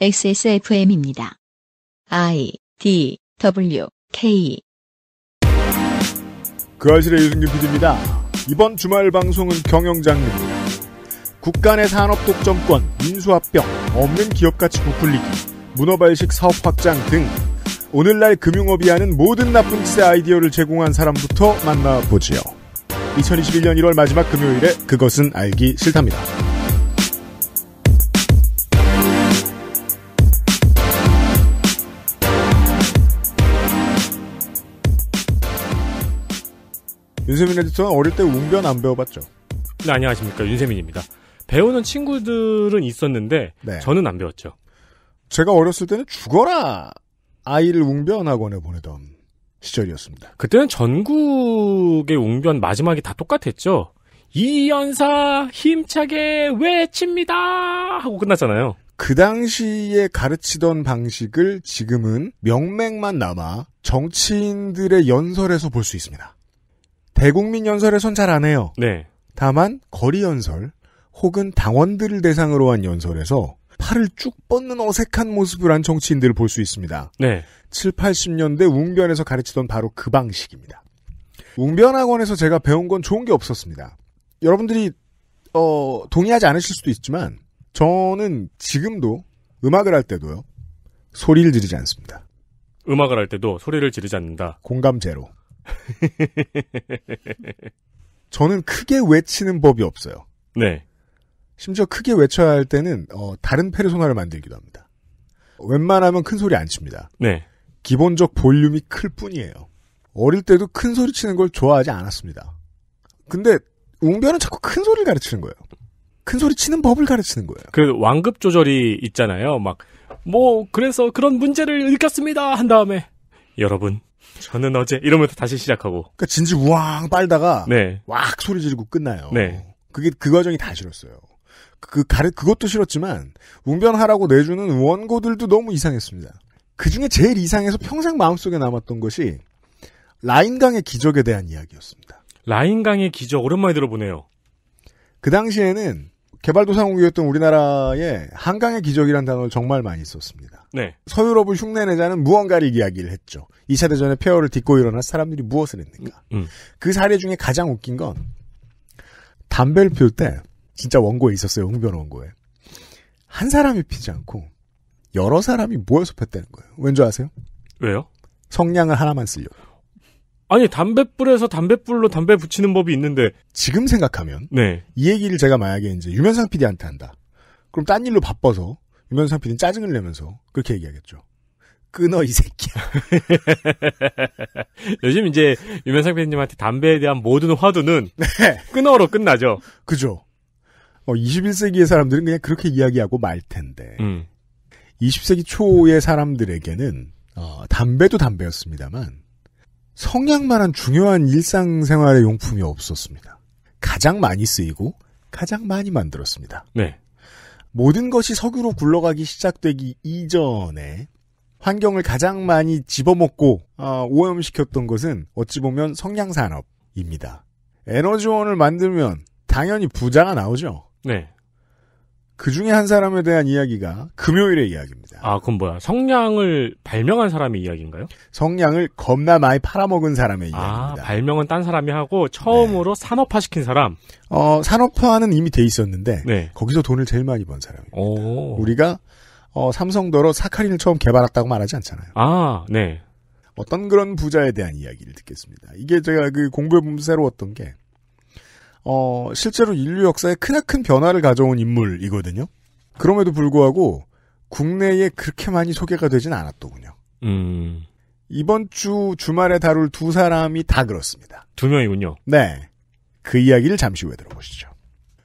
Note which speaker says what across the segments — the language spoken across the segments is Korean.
Speaker 1: XSFM입니다. I
Speaker 2: D W K
Speaker 1: 그 아실의 유승균 PD입니다. 이번 주말 방송은 경영장르입니다. 국간의 산업 독점권, 인수합병, 없는 기업 가치 부풀리기, 문어발식 사업 확장 등 오늘날 금융업이 하는 모든 나쁜 짓의 아이디어를 제공한 사람부터 만나보지요. 2021년 1월 마지막 금요일에 그것은 알기 싫답니다. 윤세민 에디터는
Speaker 3: 어릴 때 웅변 안 배워봤죠? 네, 안녕하십니까. 윤세민입니다. 배우는 친구들은 있었는데, 네. 저는 안 배웠죠. 제가 어렸을 때는 죽어라! 아이를 웅변 학원에 보내던 시절이었습니다. 그때는 전국의 웅변 마지막이 다 똑같았죠. 이연사 힘차게 외칩니다! 하고
Speaker 1: 끝났잖아요. 그 당시에 가르치던 방식을 지금은 명맥만 남아 정치인들의 연설에서 볼 수 있습니다. 대국민 연설에선 잘 안 해요. 네. 다만 거리 연설 혹은 당원들을 대상으로 한 연설에서 팔을 쭉 뻗는 어색한 모습을 한 정치인들을 볼 수 있습니다. 네. 7, 80년대 웅변에서 가르치던 바로 그 방식입니다. 웅변학원에서 제가 배운 건 좋은 게 없었습니다. 여러분들이 어, 동의하지 않으실 수도 있지만 저는 지금도 음악을 할 때도요. 소리를 지르지 않습니다.
Speaker 3: 음악을 할 때도 소리를 지르지 않는다.
Speaker 1: 공감 제로. 저는 크게 외치는 법이 없어요. 네. 심지어 크게 외쳐야 할 때는 어, 다른 페르소나를 만들기도 합니다. 웬만하면 큰 소리 안 칩니다. 네. 기본적 볼륨이 클 뿐이에요. 어릴 때도 큰 소리 치는 걸 좋아하지 않았습니다.
Speaker 3: 근데 웅변은 자꾸 큰 소리를 가르치는 거예요. 큰 소리 치는 법을 가르치는 거예요. 그래도 완급 조절이 있잖아요. 막 뭐 그래서 그런 문제를 일으습니다한 다음에 여러분 저는 어제 이러면서 다시 시작하고. 그러니까 진지 우왕 빨다가 네.
Speaker 1: 왁 소리 지르고 끝나요. 네. 그게 그 과정이 다 싫었어요. 그 가르 그것도 싫었지만 웅변하라고 내주는 원고들도 너무 이상했습니다. 그 중에 제일 이상해서 평생 마음속에 남았던 것이 라인강의 기적에 대한 이야기였습니다.
Speaker 3: 라인강의 기적 오랜만에 들어보네요.
Speaker 1: 그 당시에는 개발도상국이었던 우리나라에 한강의 기적이란 단어를 정말 많이 썼습니다. 네. 서유럽을 흉내내자는 무언가를 이야기를 했죠. 2차 대전의 폐허를 딛고 일어날 사람들이 무엇을 했는가. 음, 음. 그 사례 중에 가장 웃긴 건 담배를 피울 때 진짜 원고에 있었어요. 홍변 원고에. 한 사람이 피지 않고 여러 사람이 모여서 폈다는 거예요. 왠줄 아세요?
Speaker 3: 왜요? 성냥을
Speaker 1: 하나만 쓰려고. 아니 담뱃불에서 담뱃불로 담배 붙이는 법이 있는데 지금 생각하면 네. 이 얘기를 제가 만약에 이제 유면상 PD한테 한다. 그럼 딴 일로 바빠서 유면상 PD는 짜증을 내면서 그렇게 얘기하겠죠. 끊어 이 새끼야.
Speaker 3: 요즘 이제 유면상 PD님한테 담배에 대한 모든 화두는 네. 끊어로 끝나죠.
Speaker 1: 그죠. 어, 21세기의 사람들은 그냥 그렇게 이야기하고 말 텐데 음. 20세기 초의 사람들에게는 어, 담배도 담배였습니다만 성향만한 중요한 일상생활의 용품이 없었습니다. 가장 많이 쓰이고 가장 많이 만들었습니다. 네. 모든 것이 석유로 굴러가기 시작되기 이전에 환경을 가장 많이 집어먹고 아, 오염시켰던 것은 어찌 보면 성냥 산업입니다. 에너지원을 만들면 당연히 부자가 나오죠.
Speaker 3: 네. 그 중에 한 사람에
Speaker 1: 대한 이야기가
Speaker 3: 금요일의 이야기입니다. 아, 그럼 뭐야? 성냥을 발명한 사람의 이야기인가요? 성냥을 겁나 많이 팔아먹은 사람의 아, 이야기입니다. 발명은 딴 사람이 하고 처음으로 네. 산업화 시킨 사람.
Speaker 1: 어, 산업화는 이미 돼 있었는데 네. 거기서 돈을 제일 많이 번 사람입니다. 오. 우리가 어, 삼성도로 사카린을 처음 개발했다고 말하지 않잖아요.
Speaker 3: 아, 네.
Speaker 1: 어떤 그런 부자에 대한 이야기를 듣겠습니다. 이게 제가 그 공부해 보면 새로웠던 게 어, 실제로 인류 역사에 크나큰 변화를 가져온 인물이거든요. 그럼에도 불구하고 국내에 그렇게 많이 소개가 되진 않았더군요. 음. 이번 주 주말에 다룰 두 사람이 다 그렇습니다. 두 명이군요. 네. 그 이야기를 잠시 후에 들어보시죠.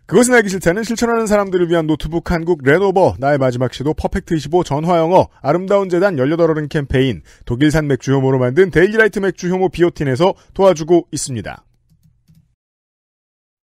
Speaker 1: 그것은 알기 싫다는 실천하는 사람들을 위한 노트북 한국 레노버 나의 마지막 시도 퍼펙트 25 전화영어 아름다운 재단 18어른 캠페인 독일산 맥주 효모로 만든 데일리라이트 맥주 효모 비오틴에서 도와주고 있습니다.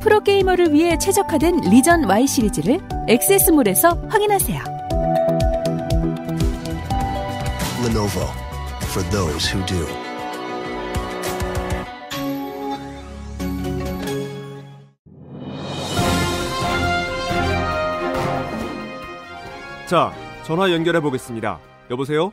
Speaker 2: 프로게이머를 위해 최적화된 리전 Y 시리즈를 액세스몰에서 확인하세요.
Speaker 1: Lenovo for those who do. 자, 전화 연결해 보겠습니다. 여보세요?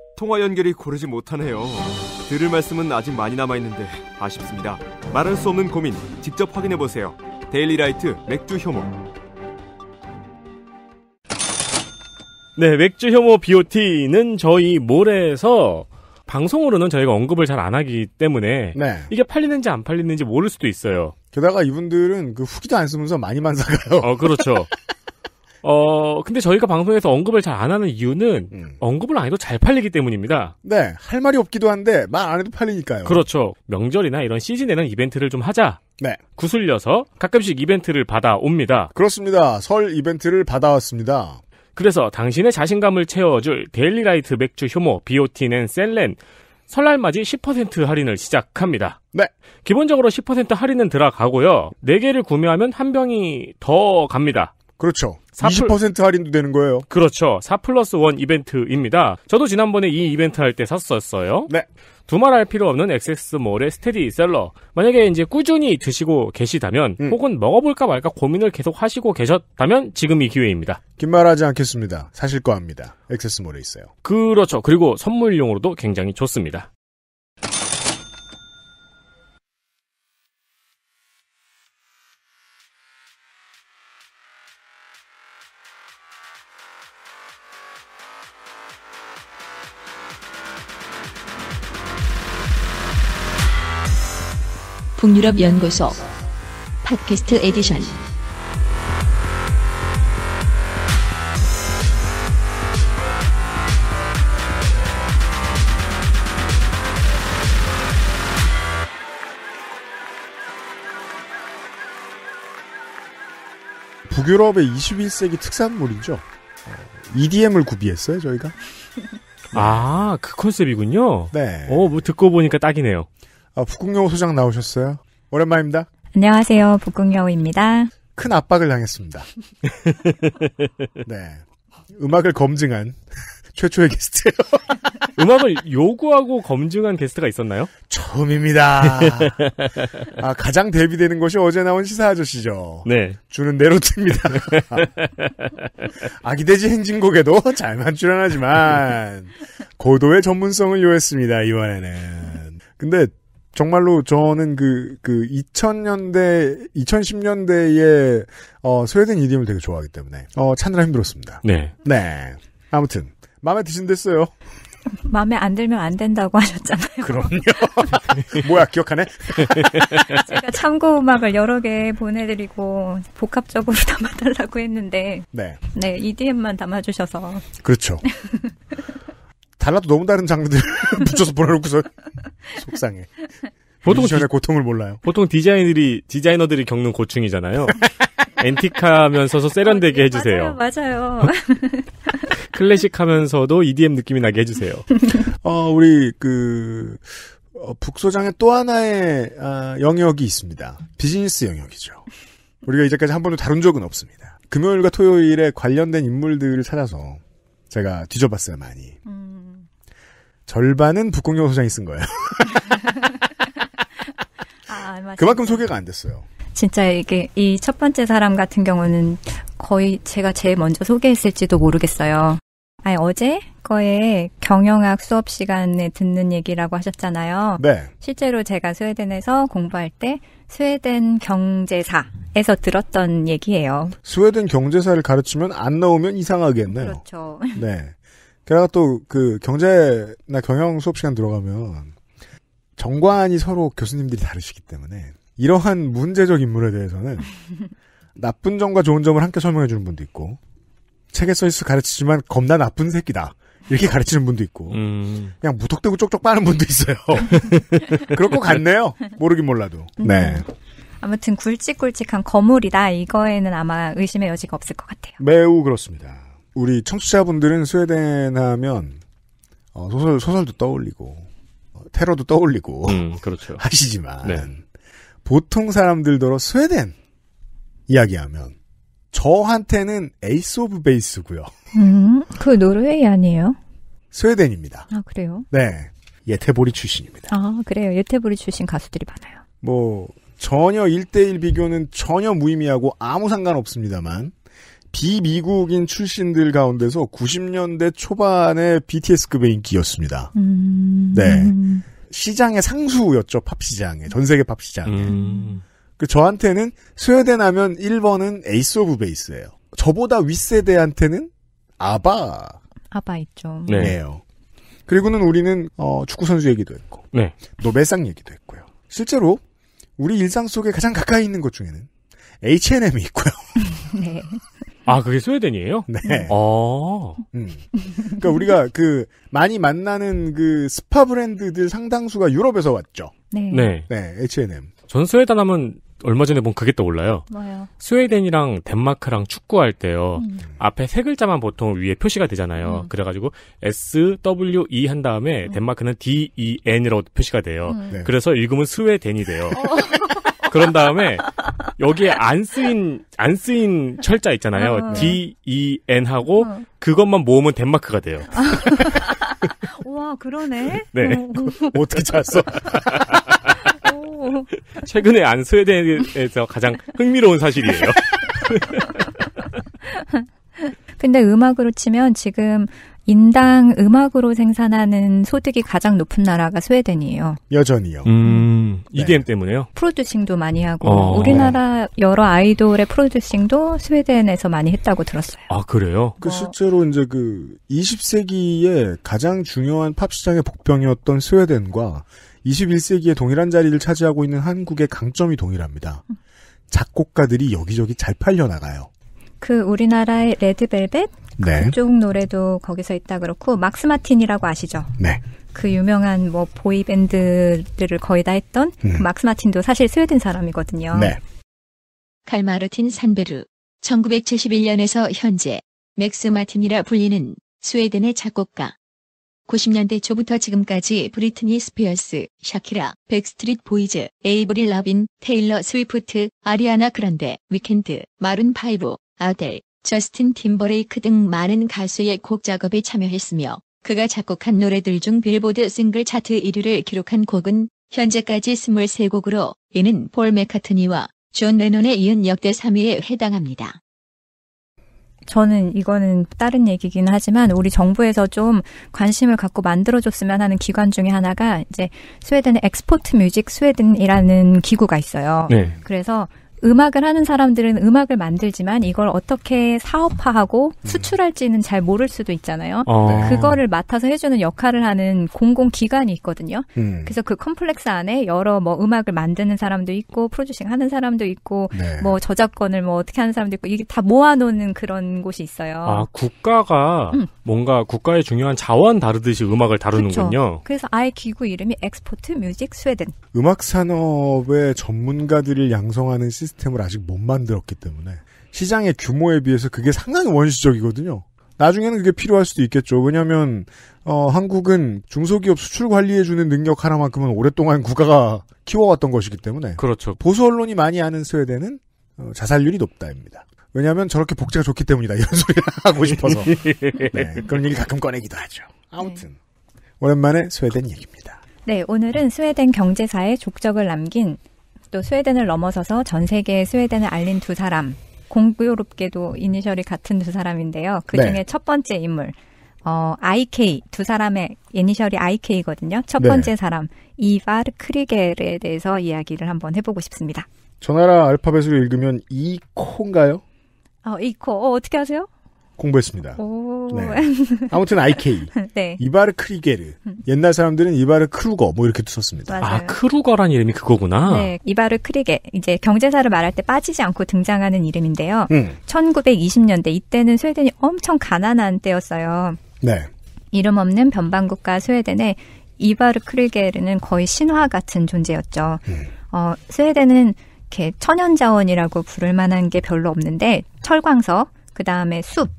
Speaker 1: 통화 연결이 고르지 못하네요. 들을
Speaker 3: 말씀은 아직 많이 남아 있는데 아쉽습니다. 말할 수 없는 고민 직접 확인해 보세요. 데일리라이트 맥주 효모. 네, 맥주 효모 BOT는 저희 몰에서 방송으로는 저희가 언급을 잘 안 하기 때문에 네. 이게 팔리는지 안 팔리는지 모를 수도 있어요. 게다가 이분들은 그 후기도 안 쓰면서 많이만 사가요. 어, 그렇죠. 어, 근데 저희가 방송에서 언급을 잘 안 하는 이유는 음. 언급을 안 해도 잘 팔리기 때문입니다.
Speaker 1: 네, 할 말이 없기도 한데 말 안 해도
Speaker 3: 팔리니까요. 그렇죠. 명절이나 이런 시즌에는 이벤트를 좀 하자. 네. 구슬려서 가끔씩 이벤트를 받아옵니다.
Speaker 1: 그렇습니다. 설 이벤트를 받아왔습니다.
Speaker 3: 그래서 당신의 자신감을 채워줄 데일리라이트 맥주 효모 비오틴 앤 셀렌 설날 맞이 10% 할인을 시작합니다. 네. 기본적으로 10% 할인은 들어가고요. 4개를 구매하면 한 병이 더 갑니다. 그렇죠. 20%
Speaker 1: 할인도 되는 거예요.
Speaker 3: 그렇죠. 4 플러스 1 이벤트입니다. 저도 지난번에 이 이벤트 할 때 샀었어요. 네. 두말할 필요 없는 엑세스몰의 스테디셀러. 만약에 이제 꾸준히 드시고 계시다면 음. 혹은 먹어볼까 말까 고민을 계속 하시고 계셨다면 지금 이 기회입니다.
Speaker 1: 긴 말하지 않겠습니다. 사실 거합니다. 엑세스몰에 있어요.
Speaker 3: 그렇죠. 그리고 선물용으로도 굉장히 좋습니다.
Speaker 2: 유럽연구소 팟캐스트 에디션
Speaker 1: 북유럽의 21세기 특산물이죠. 어, EDM을 구비했어요, 저희가.
Speaker 3: 아, 그 컨셉이군요.
Speaker 1: 네. 어, 뭐 듣고 보니까 딱이네요. 아, 북극여우 소장 나오셨어요? 오랜만입니다.
Speaker 2: 안녕하세요. 복근여우입니다.
Speaker 1: 큰 압박을 당했습니다.
Speaker 3: 네. 음악을
Speaker 1: 검증한 최초의 게스트예요.
Speaker 3: 음악을 요구하고 검증한 게스트가 있었나요?
Speaker 1: 처음입니다. 아, 가장 대비되는 것이 어제 나온 시사 아저씨죠. 네. 주는 대로 입니다 아기돼지 행진곡에도 잘만 출연하지만 고도의 전문성을 요했습니다. 이번에는. 근데 정말로 저는 그, 그 2000년대, 2010년대에, 어, 스웨덴 이디엄을 되게 좋아하기 때문에, 어, 찾느라 힘들었습니다. 네. 네. 아무튼,
Speaker 2: 마음에 드신댔어요. 마음에 안 들면 안 된다고 하셨잖아요.
Speaker 1: 그럼요. 뭐야, 기억하네?
Speaker 2: 제가 참고 음악을 여러 개 보내드리고, 복합적으로 담아달라고 했는데, 네. 네, EDM만 담아주셔서.
Speaker 1: 그렇죠. 달라도 너무 다른 장르들 붙여서 보내놓고서 속상해. 보통 뮤지션의 고통을 몰라요.
Speaker 3: 보통 디자이너들이 디자이너들이 겪는 고충이잖아요. 엔틱하면서서 세련되게 아, 네, 해주세요.
Speaker 2: 맞아요. 맞아요.
Speaker 3: 클래식하면서도 EDM 느낌이 나게 해주세요. 어 우리 그
Speaker 1: 어, 북소장의 또 하나의 아, 영역이 있습니다. 비즈니스 영역이죠. 우리가 이제까지 한 번도 다룬 적은 없습니다. 금요일과 토요일에 관련된 인물들을 찾아서 제가 뒤져봤어요 많이. 음. 절반은 북극용 소장이 쓴 거예요.
Speaker 2: 아, 아 그만큼
Speaker 1: 소개가 안 됐어요.
Speaker 2: 진짜 이게 이 첫 번째 사람 같은 경우는 거의 제가 제일 먼저 소개했을지도 모르겠어요. 아니 어제 거에 경영학 수업 시간에 듣는 얘기라고 하셨잖아요. 네. 실제로 제가 스웨덴에서 공부할 때 스웨덴 경제사에서 들었던 얘기예요.
Speaker 1: 스웨덴 경제사를 가르치면 안 나오면 이상하겠네요. 그렇죠. 네. 게다가 또그 경제나 경영 수업 시간 들어가면 정관이 서로 교수님들이 다르시기 때문에 이러한 문제적 인물에 대해서는 나쁜 점과 좋은 점을 함께 설명해 주는 분도 있고 책에 써 있어 가르치지만 겁나 나쁜 새끼다. 이렇게 가르치는 분도 있고 음. 그냥 무턱대고 쪽쪽 빠는 분도 있어요. 그럴 것 같네요. 모르긴 몰라도. 음. 네.
Speaker 2: 아무튼 굵직굵직한 거물이다. 이거에는 아마 의심의 여지가 없을 것 같아요.
Speaker 1: 매우 그렇습니다. 우리 청취자분들은 스웨덴 하면 어, 소설 소설도 떠올리고 어, 테러도 떠올리고
Speaker 3: 음, 그렇죠. 하시지만 네.
Speaker 1: 보통 사람들도러 스웨덴 이야기하면 저한테는 에이스 오브 베이스고요.
Speaker 2: 음, 그 노르웨이 아니에요?
Speaker 1: 스웨덴입니다. 아 그래요? 네, 예테보리 출신입니다.
Speaker 2: 아 그래요, 예테보리 출신 가수들이 많아요.
Speaker 1: 뭐 전혀 1대1 비교는 전혀 무의미하고 아무 상관없습니다만 비미국인 출신들 가운데서 90년대 초반의 BTS급의 인기였습니다. 음... 네. 시장의 상수였죠, 팝 시장에. 전 세계 팝 시장에. 음... 그 저한테는 스웨덴 하면 1번은 에이스 오브 베이스예요. 저보다 윗세대한테는 아바.
Speaker 2: 아바 있죠. 네. 예요.
Speaker 1: 그리고는 우리는 어, 축구 선수 얘기도 했고, 네.
Speaker 3: 노벨상 얘기도 했고요.
Speaker 1: 실제로 우리 일상 속에 가장 가까이 있는 것 중에는 H&M이
Speaker 3: 있고요. 네. 아, 그게 스웨덴이에요? 네. 아. 음.
Speaker 1: 그러니까 우리가 그 많이 만나는 그 스파 브랜드들 상당수가 유럽에서 왔죠.
Speaker 3: 네. 네. 네, H&M. 전 스웨덴 하면 얼마 전에 본 그게 떠올라요. 뭐요? 스웨덴이랑 덴마크랑 축구할 때요. 음. 앞에 세 글자만 보통 위에 표시가 되잖아요. 음. 그래가지고 S W E 한 다음에 음. 덴마크는 D E N으로 표시가 돼요. 음. 네. 그래서 읽으면 스웨덴이 돼요. 어. 그런 다음에 여기에 안
Speaker 2: 쓰인
Speaker 3: 안 쓰인 철자 있잖아요. 어. D E N 하고 어. 그것만 모으면 덴마크가 돼요.
Speaker 2: 와 그러네. 네. 어, 떻게 잤어?
Speaker 3: 최근에 안 스웨덴에서 가장 흥미로운 사실이에요.
Speaker 2: 근데 음악으로 치면 지금 인당 음악으로 생산하는 소득이 가장 높은 나라가 스웨덴이에요.
Speaker 3: 여전히요. 음, EDM 음. 네. E 때문에요?
Speaker 2: 프로듀싱도 많이 하고 어, 우리나라 네. 여러 아이돌의 프로듀싱도 스웨덴에서 많이 했다고 들었어요.
Speaker 3: 아 그래요?
Speaker 1: 그 어, 실제로 이제 그 20세기에 가장 중요한 팝 시장의 복병이었던 스웨덴과 21세기에 동일한 자리를 차지하고 있는 한국의 강점이 동일합니다. 작곡가들이 여기저기 잘 팔려 나가요.
Speaker 2: 그 우리나라의 레드벨벳 네. 그쪽 노래도 거기서 있다 그렇고 막스 마틴이라고 아시죠? 네. 그 유명한 뭐 보이 밴드들을 거의 다 했던 그 음. 그 막스 마틴도 사실 스웨덴 사람이거든요. 네. 칼 마르틴 산베르 1971년에서 현재 맥스 마틴이라 불리는 스웨덴의 작곡가. 90년대 초부터 지금까지 브리트니 스피어스, 샤키라, 백스트릿 보이즈, 에이브릴 라빈, 테일러 스위프트, 아리아나 그란데, 위켄드, 마룬 파이브, 아델, 저스틴 팀버레이크 등 많은 가수의 곡 작업에 참여했으며 그가 작곡한 노래들 중 빌보드 싱글 차트 1위를 기록한 곡은 현재까지 23곡으로 이는 폴 메카트니와 존 레논에 이은 역대 3위에 해당합니다. 저는 이거는 다른 얘기긴 하지만 우리 정부에서 좀 관심을 갖고 만들어줬으면 하는 기관 중에 하나가 이제 스웨덴의 엑스포트 뮤직 스웨덴이라는 기구가 있어요. 네. 그래서 음악을 하는 사람들은 음악을 만들지만 이걸 어떻게 사업화하고 음. 수출할지는 잘 모를 수도 있잖아요. 어. 그거를 맡아서 해주는 역할을 하는 공공기관이 있거든요. 음. 그래서 그 컴플렉스 안에 여러 뭐 음악을 만드는 사람도 있고 프로듀싱 하는 사람도 있고 네. 뭐 저작권을 뭐 어떻게 하는 사람도 있고 이게 다 모아놓는 그런 곳이 있어요. 아
Speaker 3: 국가가 음. 뭔가 국가의 중요한 자원 다루듯이 음악을 다루는군요. 그쵸.
Speaker 2: 그래서 아예 기구 이름이 엑스포트 뮤직 스웨덴.
Speaker 1: 음악 산업의 전문가들을 양성하는 시스템 시스템을 아직 못 만들었기 때문에 시장의 규모에 비해서 그게 상당히 원시적이거든요. 나중에는 그게 필요할 수도 있겠죠. 왜냐하면 어, 한국은 중소기업 수출 관리해주는 능력 하나만큼은 오랫동안 국가가 키워왔던 것이기 때문에 그렇죠. 보수 언론이 많이 아는 스웨덴은 어, 자살률이 높다입니다. 왜냐하면 저렇게 복지가 좋기 때문이다 이런 소리를 하고 싶어서 네, 그런 얘기 가끔 꺼내기도 하죠. 아무튼 네. 오랜만에 스웨덴 얘기입니다.
Speaker 2: 네, 오늘은 스웨덴 경제사에 족적을 남긴 또 스웨덴을 넘어서서 전 세계에 스웨덴을 알린 두 사람. 공교롭게도 이니셜이 같은 두 사람인데요. 그 네. 중에 네. 첫 번째 인물. 어, IK 두 사람의 이니셜이 IK거든요. 첫 네. 번째 네. 사람 이바르 크리겔에 대해서 이야기를 한번 해 보고 싶습니다.
Speaker 1: 저 나라 알파벳으로 읽으면 이코인가요?
Speaker 2: 어, 이코. 어, 어떻게 하세요? 공부했습니다. 네. 아무튼 IK. 네.
Speaker 1: 이바르 크리게르. 옛날 사람들은 이바르 크루거 뭐 이렇게도 썼습니다. 아,
Speaker 2: 맞아요. 아
Speaker 3: 크루거란 이름이 그거구나. 네,
Speaker 2: 이바르 크리게 이제 경제사를 말할 때 빠지지 않고 등장하는 이름인데요. 음. 1920년대 이때는 스웨덴이 엄청 가난한 때였어요. 네. 이름 없는 변방국가 스웨덴의 이바르 크리게르는 거의 신화 같은 존재였죠. 음. 어, 스웨덴은 이렇게 천연자원이라고 부를 만한 게 별로 없는데 철광석, 그 다음에 숲,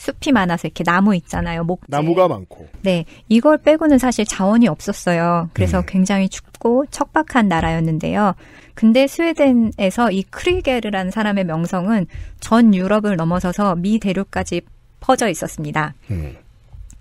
Speaker 2: 숲이 많아서 이렇게 나무 있잖아요. 목재. 네. 나무가 많고. 네. 이걸 빼고는 사실 자원이 없었어요. 그래서 음. 굉장히 춥고 척박한 나라였는데요. 근데 스웨덴에서 이 크리게르라는 사람의 명성은 전 유럽을 넘어서서 미 대륙까지 퍼져 있었습니다. 음.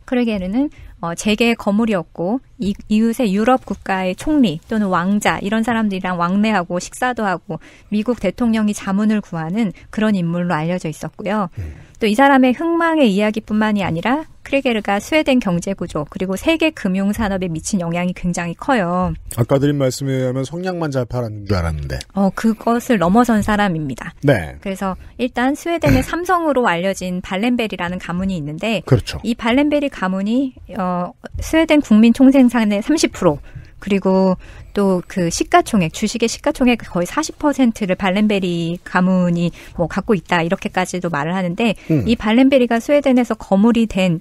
Speaker 2: 크리게르는 어, 재계의 거물이었고 이, 이웃의 유럽 국가의 총리 또는 왕자 이런 사람들이랑 왕래하고 식사도 하고 미국 대통령이 자문을 구하는 그런 인물로 알려져 있었고요. 음. 또이 사람의 흥망의 이야기뿐만이 아니라 크레게르가 스웨덴 경제 구조 그리고 세계 금융 산업에 미친 영향이 굉장히 커요.
Speaker 1: 아까 드린 말씀에 의하면 성냥만 잘 팔았는 줄 알았는데.
Speaker 2: 어 그것을 넘어선 사람입니다. 네. 그래서 일단 스웨덴의 삼성으로 알려진 발렌베리라는 가문이 있는데, 그렇죠. 이 발렌베리 가문이 어 스웨덴 국민 총생산의 30% 그리고 또 그 시가총액 주식의 시가총액 거의 40%를 발렌베리 가문이 뭐 갖고 있다 이렇게까지도 말을 하는데 음. 이 발렌베리가 스웨덴에서 거물이 된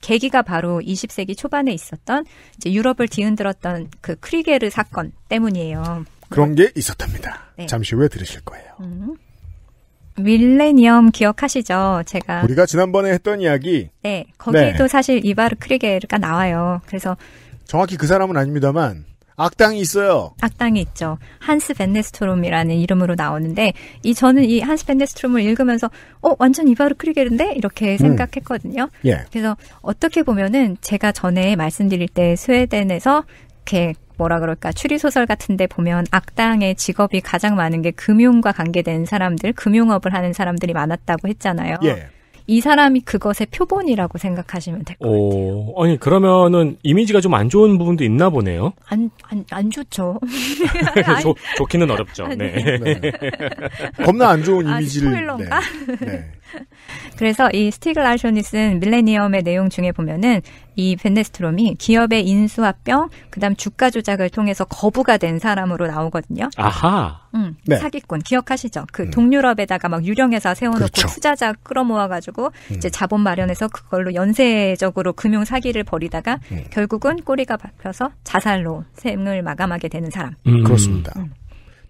Speaker 2: 계기가 바로 20세기 초반에 있었던 이제 유럽을 뒤흔들었던 그 크리게르 사건 때문이에요.
Speaker 1: 그런 게 있었답니다. 네. 잠시 후에 들으실 거예요.
Speaker 2: 음. 밀레니엄 기억하시죠? 제가 우리가
Speaker 1: 지난번에 했던 이야기.
Speaker 2: 네, 거기도 네. 사실 이바르 크리게르가 나와요. 그래서
Speaker 1: 정확히 그 사람은 아닙니다만
Speaker 2: 악당이 있어요. 악당이 있죠. 한스 벤네스트롬이라는 이름으로 나오는데 이 저는 이 한스 벤네스트롬을 읽으면서 어 완전 이바르 크리겔인데 이렇게 음. 생각했거든요. 음. 예. 그래서 어떻게 보면은 제가 전에 말씀드릴 때 스웨덴에서 이렇게 뭐라 그럴까 추리 소설 같은데 보면 악당의 직업이 가장 많은 게 금융과 관계된 사람들, 금융업을 하는 사람들이 많았다고 했잖아요. 예. 이 사람이 그것의 표본이라고 생각하시면 될
Speaker 3: 것 같아요. 아니 그러면은 이미지가 좀 안 좋은 부분도 있나 보네요.
Speaker 2: 안안안 좋죠. 좋
Speaker 3: 좋기는 어렵죠. 아, 네. 네. 네. 겁나 안 좋은 아, 이미지를. 아, 스포일러인가?
Speaker 2: 네. 네. 그래서 이 스티글라쇼니슨 밀레니엄의 내용 중에 보면은 이 벤네스트롬이 기업의 인수합병, 그다음 주가 조작을 통해서 거부가 된 사람으로 나오거든요.
Speaker 3: 아하.
Speaker 2: 음, 네. 사기꾼 기억하시죠? 그 음. 동유럽에다가 막 유령회사 세워놓고 그렇죠. 투자자 끌어모아가지고 음. 이제 자본 마련해서 그걸로 연쇄적으로 금융 사기를 벌이다가 음. 결국은 꼬리가 박혀서 자살로 셈을 마감하게 되는 사람. 음. 그렇습니다. 음.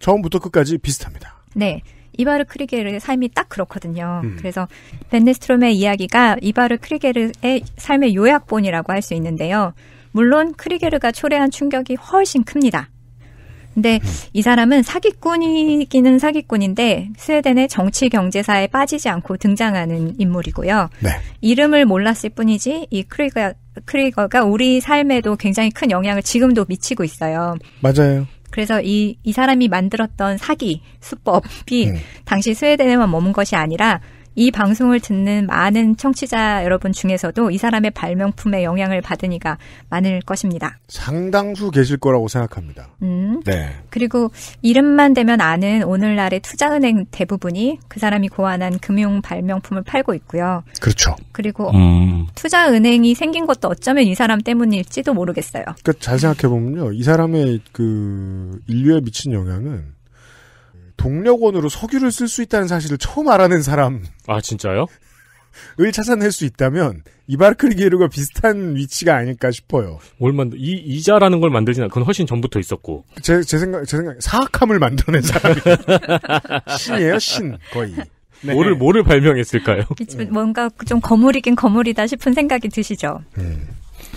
Speaker 1: 처음부터 끝까지 비슷합니다.
Speaker 2: 네. 이바르 크리게르의 삶이 딱 그렇거든요. 음. 그래서 벤네스트롬의 이야기가 이바르 크리게르의 삶의 요약본이라고 할 수 있는데요. 물론 크리게르가 초래한 충격이 훨씬 큽니다. 근데 음. 이 사람은 사기꾼이기는 사기꾼인데 스웨덴의 정치 경제사에 빠지지 않고 등장하는 인물이고요. 네. 이름을 몰랐을 뿐이지 이 크리거, 크리거가 우리 삶에도 굉장히 큰 영향을 지금도 미치고 있어요. 맞아요. 그래서 이, 이 사람이 만들었던 사기 수법이 음. 당시 스웨덴에만 머문 것이 아니라 이 방송을 듣는 많은 청취자 여러분 중에서도 이 사람의 발명품에 영향을 받으니까 많을 것입니다.
Speaker 1: 상당수 계실 거라고 생각합니다. 음. 네.
Speaker 2: 그리고 이름만 되면 아는 오늘날의 투자은행 대부분이 그 사람이 고안한 금융 발명품을 팔고 있고요. 그렇죠. 그리고 음. 투자은행이 생긴 것도 어쩌면 이 사람 때문일지도 모르겠어요. 그러니까
Speaker 1: 잘 생각해 보면요, 이 사람의 그 인류에 미친 영향은 동력원으로 석유를 쓸 수 있다는 사실을 처음 알아낸 사람. 아, 진짜요? 을 찾아낼 수 있다면 이바르크리게르가
Speaker 3: 비슷한 위치가 아닐까 싶어요. 얼만 이 이자라는 걸만들지 않. 그건 훨씬 전부터 있었고. 제 제 생각 제 생각 사악함을 만들어낸 사람 이
Speaker 1: 신이에요 신
Speaker 2: 거의.
Speaker 3: 네. 뭐를 뭐를 발명했을까요?
Speaker 2: 뭔가 좀 거물이긴 거물이다 싶은 생각이 드시죠. 음.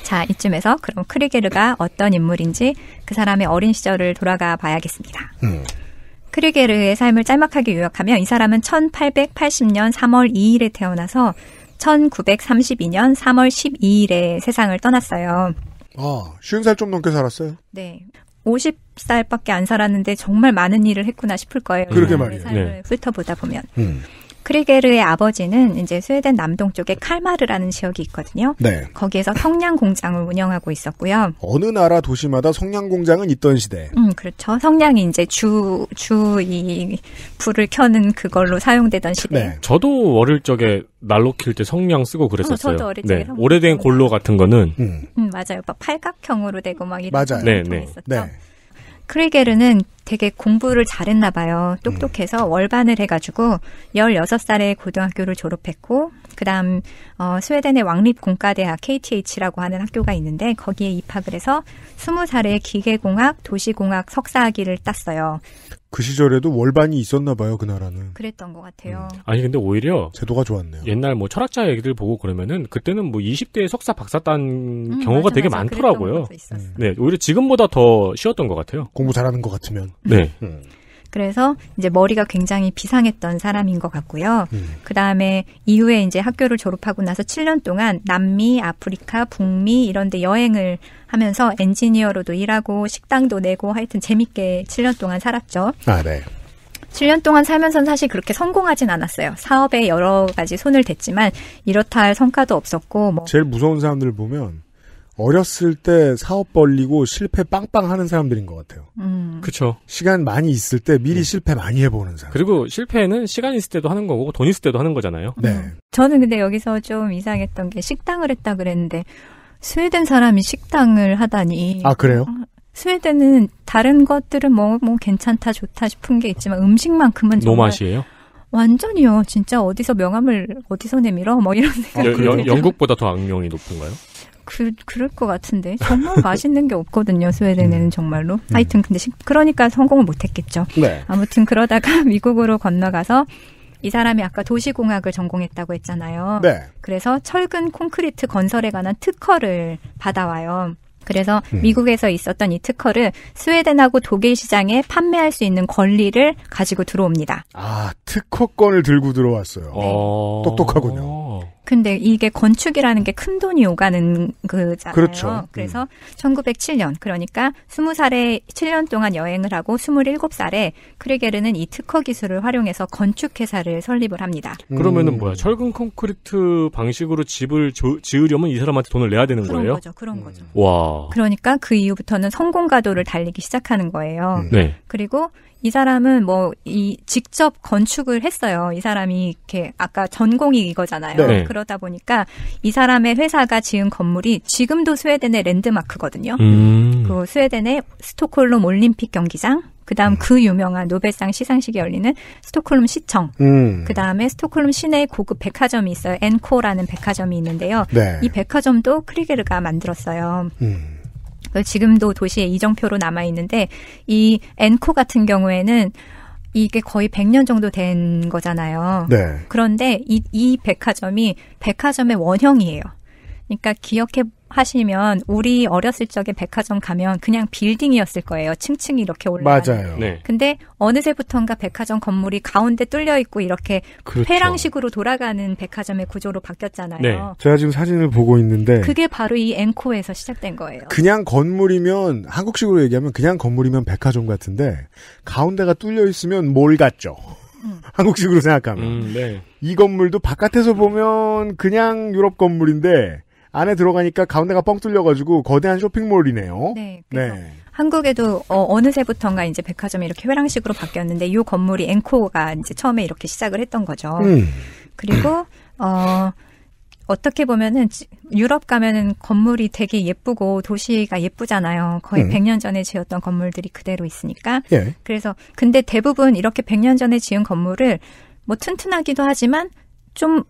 Speaker 2: 자 이쯤에서 그럼 크리게르가 어떤 인물인지 그 사람의 어린 시절을 돌아가 봐야겠습니다. 음. 크리게르의 삶을 짤막하게 요약하면 이 사람은 1880년 3월 2일에 태어나서 1932년 3월 12일에 세상을 떠났어요.
Speaker 1: 아, 쉬운 살좀 넘게 살았어요?
Speaker 2: 네. 50살밖에 안 살았는데 정말 많은 일을 했구나 싶을 거예요. 그러게 말이에요. 삶을 네. 훑어보다 보면. 음. 크리게르의 아버지는 이제 스웨덴 남동쪽에 칼마르라는 지역이 있거든요. 네. 거기에서 성냥 공장을 운영하고 있었고요.
Speaker 1: 어느 나라 도시마다 성냥 공장은 있던 시대.
Speaker 2: 음, 그렇죠. 성냥이 이제 주 주 이 불을 켜는 그걸로 사용되던 시대. 네.
Speaker 3: 저도 어릴 적에 날로 킬때 성냥 쓰고 그랬었어요. 어, 저도 어릴 적에 네. 오래된 골로 같은 거는 음.
Speaker 2: 음 맞아요. 팔각형으로 되고 막 이런 맞아요. 네, 네. 있었죠. 네. 크리게르는 되게 공부를 잘했나 봐요. 똑똑해서 음. 월반을 해가지고 16살에 고등학교를 졸업했고 그다음 어, 스웨덴의 왕립 공과대학 KTH라고 하는 학교가 있는데 거기에 입학을 해서 스무 살에 기계공학, 도시공학 석사학위를 땄어요.
Speaker 1: 그 시절에도 월반이 있었나 봐요 그 나라는.
Speaker 2: 그랬던 것 같아요. 음.
Speaker 3: 아니 근데 오히려 제도가 좋았네요. 옛날 뭐 철학자 얘기들 보고 그러면은 그때는 뭐 20대에 석사 박사 딴 음, 경우가 맞아, 되게 맞아. 많더라고요. 네, 오히려 지금보다 더 쉬웠던 것 같아요. 공부 잘하는 것 같으면. 네. 음.
Speaker 2: 그래서 이제 머리가 굉장히 비상했던 사람인 것 같고요. 음. 그 다음에 이후에 이제 학교를 졸업하고 나서 7년 동안 남미, 아프리카, 북미 이런데 여행을 하면서 엔지니어로도 일하고 식당도 내고 하여튼 재밌게 7년 동안 살았죠. 아, 네. 7년 동안 살면서는 사실 그렇게 성공하진 않았어요. 사업에 여러 가지 손을 댔지만 이렇다 할 성과도 없었고 뭐 제일
Speaker 1: 무서운 사람들 을 보면 어렸을 때 사업 벌리고 실패 빵빵 하는 사람들인 것 같아요.
Speaker 2: 음.
Speaker 3: 그쵸. 시간 많이 있을 때 미리 음. 실패 많이 해보는 사람. 그리고 실패는 시간 있을 때도 하는 거고 돈 있을 때도 하는 거잖아요. 네. 음.
Speaker 2: 저는 근데 여기서 좀 이상했던 게 식당을 했다 그랬는데 스웨덴 사람이 식당을 하다니. 아, 그래요? 아, 스웨덴은 다른 것들은 뭐, 뭐 괜찮다, 좋다 싶은 게 있지만 음식만큼은 정말. 노맛이에요? 완전히요. 진짜 어디서 명함을 어디서 내밀어? 뭐 이런 생각. 어, 영, 영국보다
Speaker 3: 더 악명이 높은가요?
Speaker 2: 그, 그럴 것 같은데. 정말 맛있는 게 없거든요, 스웨덴에는 네. 정말로. 음. 하여튼, 근데, 시, 그러니까 성공을 못했겠죠. 네. 아무튼, 그러다가 미국으로 건너가서 이 사람이 아까 도시공학을 전공했다고 했잖아요. 네. 그래서 철근 콘크리트 건설에 관한 특허를 받아와요. 그래서 음. 미국에서 있었던 이 특허를 스웨덴하고 독일 시장에 판매할 수 있는 권리를 가지고 들어옵니다. 아, 특허권을
Speaker 1: 들고 들어왔어요. 네. 똑똑하군요. 어.
Speaker 2: 근데 이게 건축이라는 게 큰 돈이 오가는 그잖아요 그렇죠. 음. 그래서 음. 1907년 그러니까 20살에 7년 동안 여행을 하고 27살에 크리게르는 이 특허 기술을 활용해서 건축 회사를 설립을 합니다. 음. 그러면은
Speaker 3: 뭐야? 철근 콘크리트 방식으로 집을 조, 지으려면 이 사람한테 돈을 내야 되는 그런 거예요? 거죠, 그런 음. 거죠. 와.
Speaker 2: 그러니까 그 이후부터는 성공가도를 달리기 시작하는 거예요. 네. 네. 그리고 이 사람은 뭐 이 직접 건축을 했어요. 이 사람이 이렇게 아까 전공이 이거잖아요. 네. 그러다 보니까 이 사람의 회사가 지은 건물이 지금도 스웨덴의 랜드마크거든요. 음. 그 스웨덴의 스톡홀름 올림픽 경기장, 그다음 음. 그 유명한 노벨상 시상식이 열리는 스톡홀름 시청. 음. 그다음에 스톡홀름 시내 고급 백화점이 있어요. 엔코라는 백화점이 있는데요. 네. 이 백화점도 크리게르가 만들었어요. 음. 그러니까 지금도 도시에 이정표로 남아 있는데 이 엔코 같은 경우에는 이게 거의 100년 정도 된 거잖아요. 네. 그런데 이, 이 백화점이 백화점의 원형이에요. 그러니까 기억해 하시면 우리 어렸을 적에 백화점 가면 그냥 빌딩이었을 거예요. 층층이 이렇게 올라가는. 맞아요. 네. 근데 어느새부턴가 백화점 건물이 가운데 뚫려 있고 이렇게 그렇죠. 회랑식으로 돌아가는 백화점의 구조로 바뀌었잖아요. 네.
Speaker 1: 제가 지금 사진을 보고 있는데 그게
Speaker 2: 바로 이 앵코에서 시작된 거예요.
Speaker 1: 그냥 건물이면 한국식으로 얘기하면 그냥 건물이면 백화점 같은데 가운데가 뚫려 있으면 뭘 같죠. 음. 한국식으로 생각하면 음, 네. 이 건물도 바깥에서 보면 그냥 유럽 건물인데 안에 들어가니까 가운데가 뻥 뚫려가지고 거대한 쇼핑몰이네요. 네. 네.
Speaker 2: 한국에도 어, 느새부턴가 이제 백화점이 이렇게 회랑식으로 바뀌었는데 이 건물이 앵코가 이제 처음에 이렇게 시작을 했던 거죠. 음. 그리고 어 어떻게 보면은 유럽 가면은 건물이 되게 예쁘고 도시가 예쁘잖아요. 거의 음. 100년 전에 지었던 건물들이 그대로 있으니까. 예. 그래서 근데 대부분 이렇게 100년 전에 지은 건물을 뭐 튼튼하기도 하지만 좀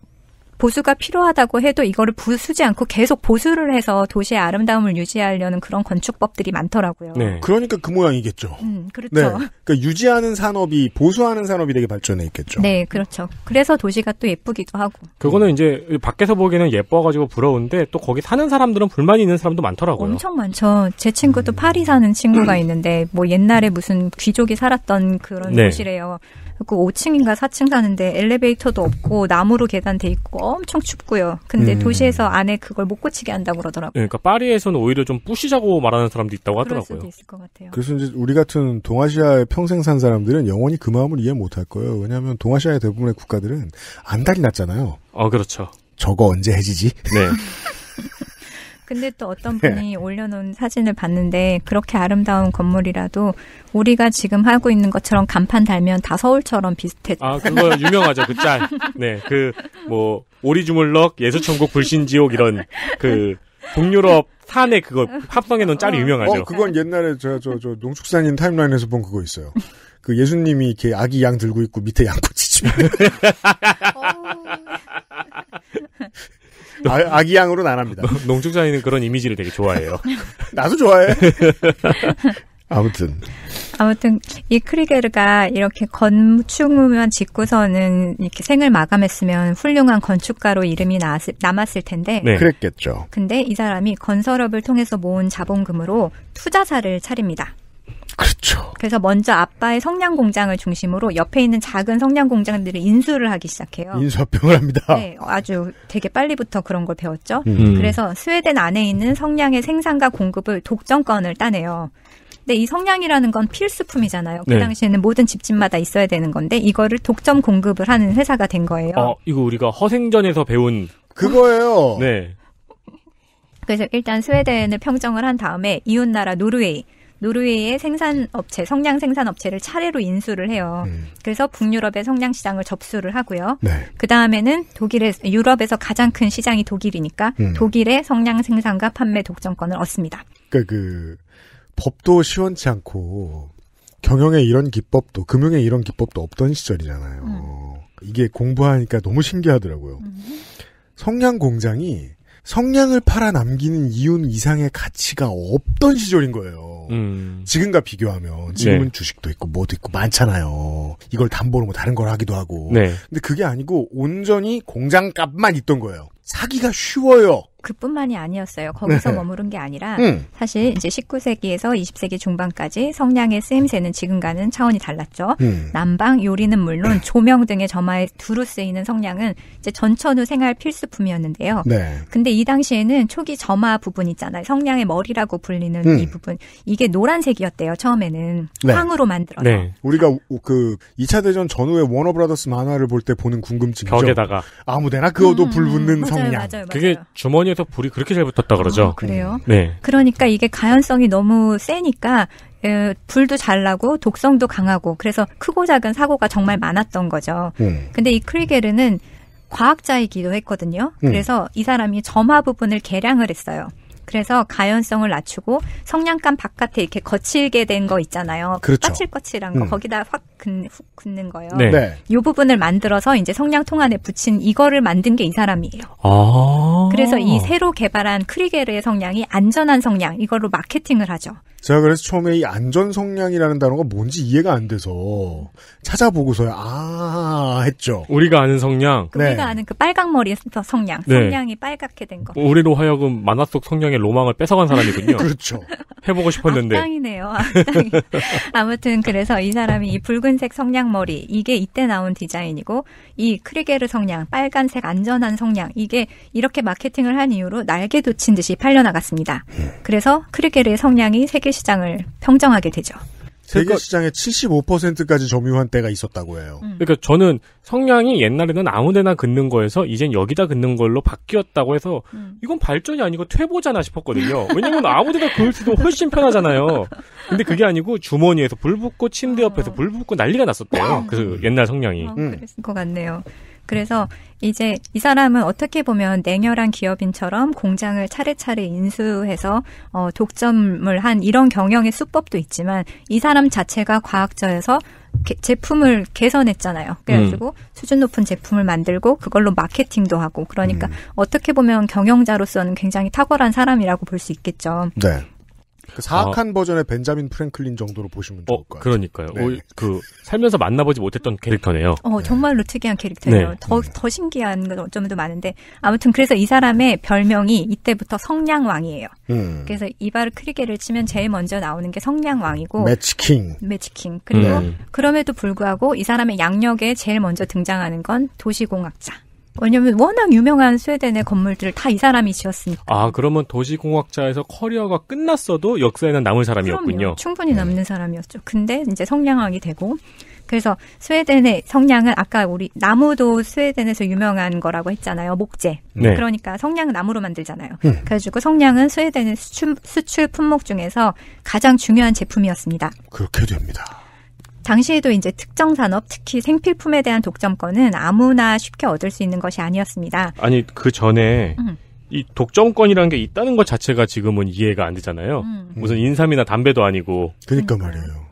Speaker 2: 보수가 필요하다고 해도 이거를 부수지 않고 계속 보수를 해서 도시의 아름다움을 유지하려는 그런 건축법들이 많더라고요. 네.
Speaker 1: 그러니까 그 모양이겠죠.
Speaker 2: 음, 그렇죠. 네.
Speaker 3: 그러니까 유지하는 산업이 보수하는 산업이 되게 발전해 있겠죠.
Speaker 2: 네, 그렇죠. 그래서 도시가 또 예쁘기도 하고.
Speaker 3: 그거는 이제 밖에서 보기에는 예뻐가지고 부러운데 또 거기 사는 사람들은 불만이 있는 사람도 많더라고요. 엄청
Speaker 2: 많죠. 제 친구도 음. 파리 사는 친구가 있는데 뭐 옛날에 무슨 귀족이 살았던 그런 네. 도시래요. 그 5층인가 4층 사는데 엘리베이터도 없고 나무로 계단 돼 있고 엄청 춥고요. 근데 음. 도시에서 안에 그걸 못 고치게 한다고 그러더라고요.
Speaker 3: 예, 그러니까 파리에서는 오히려 좀 부시자고 말하는 사람도 있다고 하더라고요. 그럴 수도 있을 것 같아요. 그래서 이제
Speaker 1: 우리 같은 동아시아에 평생 산 사람들은 영원히 그 마음을 이해 못할 거예요. 왜냐하면 동아시아의 대부분의 국가들은 안달이 났잖아요. 어, 그렇죠. 저거 언제 해지지? 네.
Speaker 2: 근데 또 어떤 네. 분이 네. 올려놓은 사진을 봤는데 그렇게 아름다운 건물이라도 우리가 지금 하고 있는 것처럼 간판 달면 다 서울처럼 비슷해. 아 그거 유명하죠 그 짤.
Speaker 3: 네, 그 뭐 오리주물럭 예수천국 불신지옥 이런 그 동유럽 산에 그거 합성해 놓은 짤이 아. 유명하죠. 어, 그건 옛날에
Speaker 1: 저가 저, 저 농축산인 타임라인에서 본 그거 있어요. 그 예수님이 이렇게 아기 양 들고 있고 밑에 양꼬치 집.
Speaker 3: 아, 기 양으로는 안 합니다. 농축장인은 그런 이미지를 되게 좋아해요. 나도 좋아해. 아무튼.
Speaker 2: 아무튼 이 크리게르가 이렇게 건축물만 짓고서는 이렇게 생을 마감했으면 훌륭한 건축가로 이름이 나았을, 남았을 텐데. 네.
Speaker 1: 그랬겠죠.
Speaker 2: 근데 이 사람이 건설업을 통해서 모은 자본금으로 투자사를 차립니다. 그렇죠. 그래서 먼저 아빠의 성냥 공장을 중심으로 옆에 있는 작은 성냥 공장들을 인수를 하기 시작해요.
Speaker 1: 인수합병을 합니다. 네,
Speaker 2: 아주 되게 빨리부터 그런 걸 배웠죠. 음. 음. 그래서 스웨덴 안에 있는 성냥의 생산과 공급을 독점권을 따내요. 근데 이 성냥이라는 건 필수품이잖아요. 그 네. 당시에는 모든 집집마다 있어야 되는 건데 이거를 독점 공급을 하는 회사가 된 거예요. 어,
Speaker 3: 이거 우리가 허생전에서 배운 그거예요. 네.
Speaker 2: 그래서 일단 스웨덴을 평정을 한 다음에 이웃 나라 노르웨이 노르웨이의 생산업체, 성냥 생산업체를 차례로 인수를 해요. 음. 그래서 북유럽의 성냥 시장을 접수를 하고요. 네. 그 다음에는 독일의 유럽에서 가장 큰 시장이 독일이니까 음. 독일의 성냥 생산과 판매 독점권을 얻습니다.
Speaker 1: 그러니까 그 법도 시원치 않고 경영에 이런 기법도 금융에 이런 기법도 없던 시절이잖아요. 음. 이게 공부하니까 너무 신기하더라고요. 음. 성냥 공장이 성냥을 팔아 남기는 이윤 이상의 가치가 없던 시절인 거예요. 음. 지금과 비교하면 지금은 네. 주식도 있고 뭐도 있고 많잖아요. 이걸 담보로 뭐 다른 걸 하기도 하고. 네. 근데 그게 아니고 온전히 공장값만 있던 거예요.
Speaker 2: 사기가 쉬워요. 그뿐만이 아니었어요. 거기서 네. 머무른 게 아니라 음. 사실 이제 19세기에서 20세기 중반까지 성냥의 쓰임새는 지금과는 차원이 달랐죠. 음. 난방, 요리는 물론 조명 등의 점화에 두루 쓰이는 성냥은 이제 전천후 생활 필수품이었는데요. 네. 근데 이 당시에는 초기 점화 부분 있잖아요. 성냥의 머리라고 불리는 음. 이 부분 이게 노란색이었대요. 처음에는 네. 황으로 만들어서
Speaker 1: 네. 우리가 그 2차 대전 전후의 워너브라더스 만화를 볼 때
Speaker 3: 보는 그 궁금증이죠. 벽에다가
Speaker 1: 아무데나 그어도 음, 불 붙는 성냥. 맞아요,
Speaker 3: 맞아요. 그게 주머니 콩에서 불이 그렇게 잘 붙었다 그러죠. 어, 그래요? 음. 네. 네.
Speaker 2: 그러니까 이게 가연성이 너무 세니까 에, 불도 잘 나고 독성도 강하고 그래서 크고 작은 사고가 정말 많았던 거죠. 음. 근데 이 크리게르는 과학자이기도 했거든요. 음. 그래서 이 사람이 점화 부분을 개량을 했어요. 그래서 가연성을 낮추고 성냥감 바깥에 이렇게 거칠게 된 거 있잖아요. 그렇죠. 까칠거칠한 거 음. 거기다 확 긋, 는 거예요. 네. 네. 이 부분을 만들어서 이제 성냥통 안에 붙인 이거를 만든 게 이 사람이에요. 아~ 그래서 이 새로 개발한 크리게르의 성냥이 안전한 성냥 이걸로 마케팅을 하죠.
Speaker 1: 제가 그래서 처음에 이 안전 성량이라는 단어가 뭔지 이해가 안 돼서 찾아보고서야 아 했죠. 우리가
Speaker 3: 아는 성량. 네. 우리가
Speaker 2: 아는 그 빨강 머리의 성량. 네. 성량이 빨갛게 된 거.
Speaker 3: 우리로 하여금 만화 속 성량의 로망을 뺏어간 사람이군요. 그렇죠. 해보고 싶었는데.
Speaker 2: 악당이네요. 악당이. 아무튼 그래서 이 사람이 이 붉은색 성냥 머리 이게 이때 나온 디자인이고 이 크리게르 성냥 빨간색 안전한 성냥 이게 이렇게 마케팅을 한 이후로 날개 돋친 듯이 팔려나갔습니다. 음. 그래서 크리게르의 성냥이 세계 시장을 평정하게 되죠.
Speaker 3: 세계 그러니까 시장의 75%까지 점유한 때가 있었다고 해요. 음. 그러니까 저는 성량이 옛날에는 아무데나 긋는 거에서 이젠 여기다 긋는 걸로 바뀌었다고 해서 음. 이건 발전이 아니고 퇴보잖아 싶었거든요. 왜냐면 아무데나 그을 수도 훨씬 편하잖아요. 근데 그게 아니고 주머니에서 불 붙고 침대 아. 옆에서 불 붙고 난리가 났었대요. 아. 그 옛날 성량이. 어, 아, 그랬을
Speaker 2: 것 같네요. 그래서 이제 이 사람은 어떻게 보면 냉혈한 기업인처럼 공장을 차례차례 인수해서 어, 독점을 한 이런 경영의 수법도 있지만 이 사람 자체가 과학자여서 게, 제품을 개선했잖아요. 그래가지고 음. 수준 높은 제품을 만들고 그걸로 마케팅도 하고 그러니까 음. 어떻게 보면 경영자로서는 굉장히 탁월한 사람이라고 볼 수 있겠죠. 네.
Speaker 3: 그 사악한 아, 버전의 벤자민 프랭클린 정도로 보시면 어, 좋을 어, 것 같아요. 그러니까요. 네. 오, 어, 그 살면서 만나보지 못했던 캐릭터네요.
Speaker 2: 어, 정말로 네. 특이한 캐릭터예요. 네. 더, 음. 더 신기한 건 어쩌면도 많은데 아무튼 그래서 이 사람의 별명이 이때부터 성냥왕이에요. 음. 그래서 이바르 크리게를 치면 제일 먼저 나오는 게 성냥왕이고
Speaker 1: 매치킹.
Speaker 2: 매치킹. 그리고 음. 그럼에도 불구하고 이 사람의 양력에 제일 먼저 등장하는 건 도시공학자. 왜냐면 워낙 유명한 스웨덴의 건물들을 다 이 사람이 지었으니까.
Speaker 3: 아, 그러면 도시공학자에서 커리어가 끝났어도 역사에는 남을 사람이었군요. 그럼요.
Speaker 2: 충분히 네. 남는 네. 사람이었죠. 근데 이제 성량학이 되고 그래서 스웨덴의 성냥은 아까 우리 나무도 스웨덴에서 유명한 거라고 했잖아요. 목재. 네. 그러니까 성냥 나무로 만들잖아요. 음. 그래가지고 성냥은 스웨덴의 수출, 수출, 품목 중에서 가장 중요한 제품이었습니다. 그렇게 됩니다. 당시에도 이제 특정 산업, 특히 생필품에 대한 독점권은 아무나 쉽게 얻을 수 있는 것이 아니었습니다.
Speaker 3: 아니 그 전에 음. 이 독점권이라는 게 있다는 것 자체가 지금은 이해가 안 되잖아요. 음. 무슨 인삼이나 담배도 아니고. 그니까 말이에요.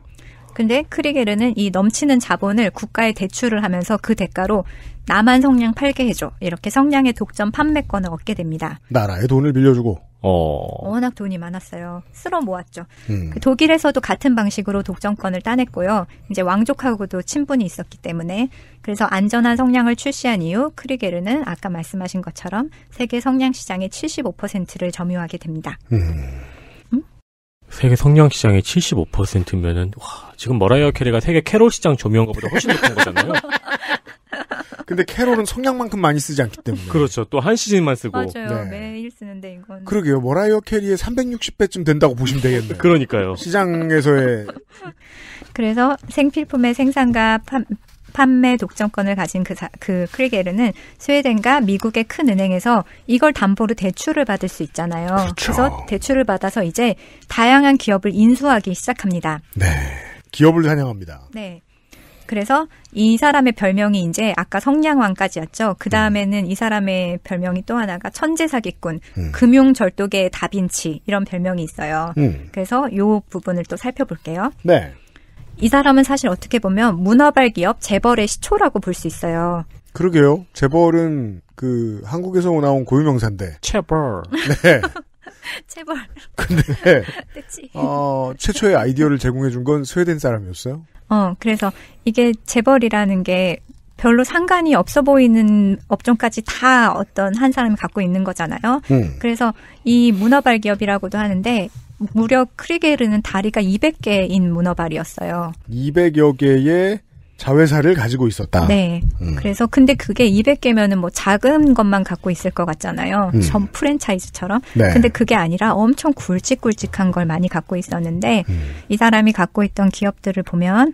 Speaker 2: 근데 크리게르는 이 넘치는 자본을 국가에 대출을 하면서 그 대가로 나만 성냥 팔게 해줘. 이렇게 성냥의 독점 판매권을 얻게 됩니다.
Speaker 1: 나라에 돈을 빌려주고.
Speaker 2: 어. 워낙 돈이 많았어요. 쓸어 모았죠. 음. 그 독일에서도 같은 방식으로 독점권을 따냈고요. 이제 왕족하고도 친분이 있었기 때문에 그래서 안전한 성냥을 출시한 이후 크리게르는 아까 말씀하신 것처럼 세계 성냥 시장의 75%를 점유하게 됩니다.
Speaker 3: 음. 세계 성냥 시장의 75%면은 와, 지금 머라이어 캐리가 세계 캐롤 시장 점유한 것보다
Speaker 2: 훨씬 높은 거잖아요.
Speaker 3: 근데 캐롤은 성냥만큼 많이 쓰지 않기 때문에. 그렇죠. 또 한 시즌만 쓰고. 맞아요.
Speaker 2: 네. 매일 쓰는데 이건.
Speaker 1: 그러게요. 머라이어 캐리의 360배쯤 된다고 보시면 되겠네요. 그러니까요. 시장에서의.
Speaker 2: 그래서 생필품의 생산과 판, 판매 독점권을 가진 그, 그 크리게르는 스웨덴과 미국의 큰 은행에서 이걸 담보로 대출을 받을 수 있잖아요. 그렇죠. 그래서 대출을 받아서 이제 다양한 기업을 인수하기 시작합니다. 네.
Speaker 1: 기업을 사냥합니다.
Speaker 2: 네. 그래서 이 사람의 별명이 이제 아까 성냥왕까지였죠. 그 음. 다음에는 음. 이 사람의 별명이 또 하나가 천재 사기꾼, 음. 금융 절도계의 다빈치 이런 별명이 있어요. 음. 그래서 요 부분을 또 살펴볼게요. 네. 이 사람은 사실 어떻게 보면 문화발 기업 재벌의 시초라고 볼 수 있어요.
Speaker 1: 그러게요. 재벌은 그 한국에서 나온 고유명사인데. 재벌. 네. 재벌. 근데 어, 최초의 아이디어를 제공해 준 건 스웨덴 사람이었어요.
Speaker 2: 어, 그래서 이게 재벌이라는 게 별로 상관이 없어 보이는 업종까지 다 어떤 한 사람이 갖고 있는 거잖아요. 음. 그래서 이 문화발 기업이라고도 하는데 무려 크리게르는 다리가 200개인 문어발이었어요.
Speaker 1: 200여 개의 자회사를 가지고 있었다. 네. 음. 그래서
Speaker 2: 근데 그게 200개면은 뭐 작은 것만 갖고 있을 것 같잖아요. 음. 전 프랜차이즈처럼. 네. 근데 그게 아니라 엄청 굵직굵직한 걸 많이 갖고 있었는데 음. 이 사람이 갖고 있던 기업들을 보면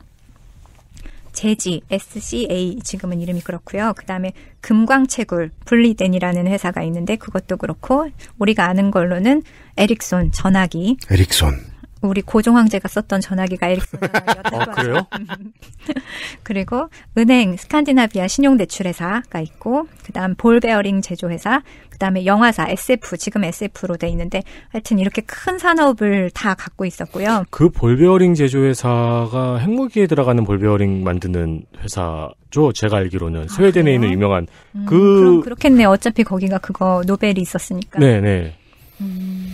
Speaker 2: 제지, SCA 지금은 이름이 그렇고요. 그다음에 금광채굴 분리덴이라는 회사가 있는데 그것도 그렇고 우리가 아는 걸로는 에릭손 전화기, 에릭손 우리 고종 황제가 썼던 전화기가 에릭슨 전화기였던 아, 거예요. 그리고 은행 스칸디나비아 신용대출회사가 있고 그다음 볼베어링 제조회사 그다음에 영화사 SF 지금 SF로 돼 있는데 하여튼 이렇게 큰 산업을 다 갖고 있었고요.
Speaker 3: 그 볼베어링 제조회사가 핵무기에 들어가는 볼베어링 만드는 회사죠. 제가 알기로는 아, 스웨덴에 그래요? 있는 유명한 음, 그
Speaker 2: 그렇겠네. 어차피 거기가 그거 노벨이 있었으니까.
Speaker 3: 네, 네. 음...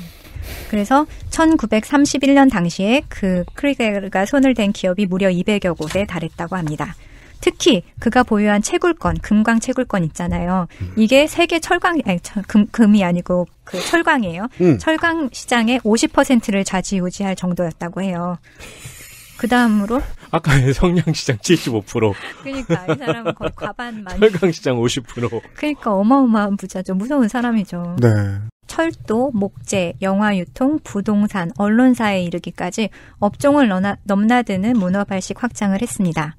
Speaker 2: 그래서 1931년 당시에 그 크리게르가 손을 댄 기업이 무려 200여 곳에 달했다고 합니다. 특히 그가 보유한 채굴권, 금광 채굴권 있잖아요. 음. 이게 세계 철광, 아니, 금, 금이 아니고 그 철광이에요. 음. 철광 시장의 50%를 좌지우지할 정도였다고 해요. 그 다음으로
Speaker 3: 아까 성량시장 75%
Speaker 2: 그러니까 이 사람은
Speaker 3: 거의 과반만 철강시장 50%
Speaker 2: 그러니까 어마어마한 부자죠 무서운 사람이죠 네 철도, 목재, 영화 유통, 부동산, 언론사에 이르기까지 업종을 넘나드는 문화발식 확장을 했습니다.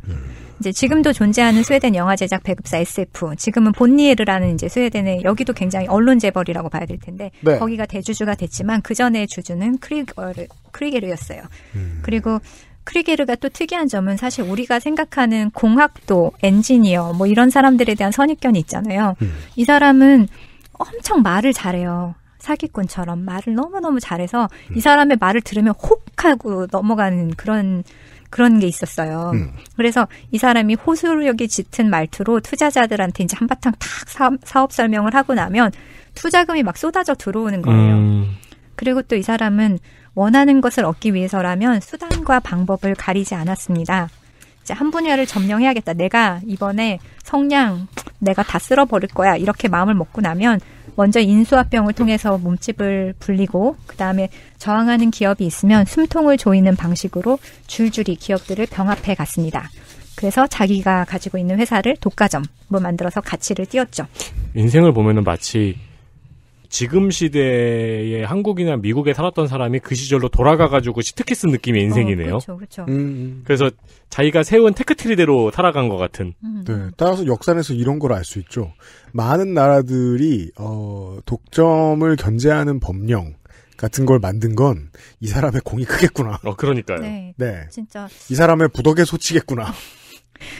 Speaker 2: 이제 지금도 존재하는 스웨덴 영화 제작 배급사 SF, 지금은 본니에르라는 이제 스웨덴의 여기도 굉장히 언론 재벌이라고 봐야 될 텐데 네. 거기가 대주주가 됐지만 그 전에 주주는 크리게르, 크리게르였어요. 음. 그리고 크리게르가 또 특이한 점은 사실 우리가 생각하는 공학도 엔지니어 뭐 이런 사람들에 대한 선입견이 있잖아요. 음. 이 사람은 엄청 말을 잘해요. 사기꾼처럼 말을 너무너무 잘해서 음. 이 사람의 말을 들으면 혹 하고 넘어가는 그런 그런 게 있었어요. 음. 그래서 이 사람이 호소력이 짙은 말투로 투자자들한테 이제 한바탕 탁 사업, 사업 설명을 하고 나면 투자금이 막 쏟아져 들어오는 거예요. 음. 그리고 또 이 사람은 원하는 것을 얻기 위해서라면 수단과 방법을 가리지 않았습니다. 이제 한 분야를 점령해야겠다. 내가 이번에 성냥 내가 다 쓸어버릴 거야. 이렇게 마음을 먹고 나면 먼저 인수합병을 통해서 몸집을 불리고 그다음에 저항하는 기업이 있으면 숨통을 조이는 방식으로 줄줄이 기업들을 병합해 갔습니다. 그래서 자기가 가지고 있는 회사를 독과점으로 뭐 만들어서 가치를 띄웠죠.
Speaker 3: 인생을 보면 마치 지금 시대에 한국이나 미국에 살았던 사람이 그 시절로 돌아가가지고 시트키스 느낌의 인생이네요. 어, 그렇죠, 그렇죠. 음, 음. 그래서 자기가 세운 테크트리대로 살아간 것 같은. 음. 네, 따라서 역산에서 이런
Speaker 1: 걸 알 수 있죠. 많은 나라들이 어, 독점을 견제하는 법령. 같은 걸 만든 건 이 사람의 공이 크겠구나. 어, 그러니까요. 네. 네. 진짜. 이 사람의 부덕에 소치겠구나.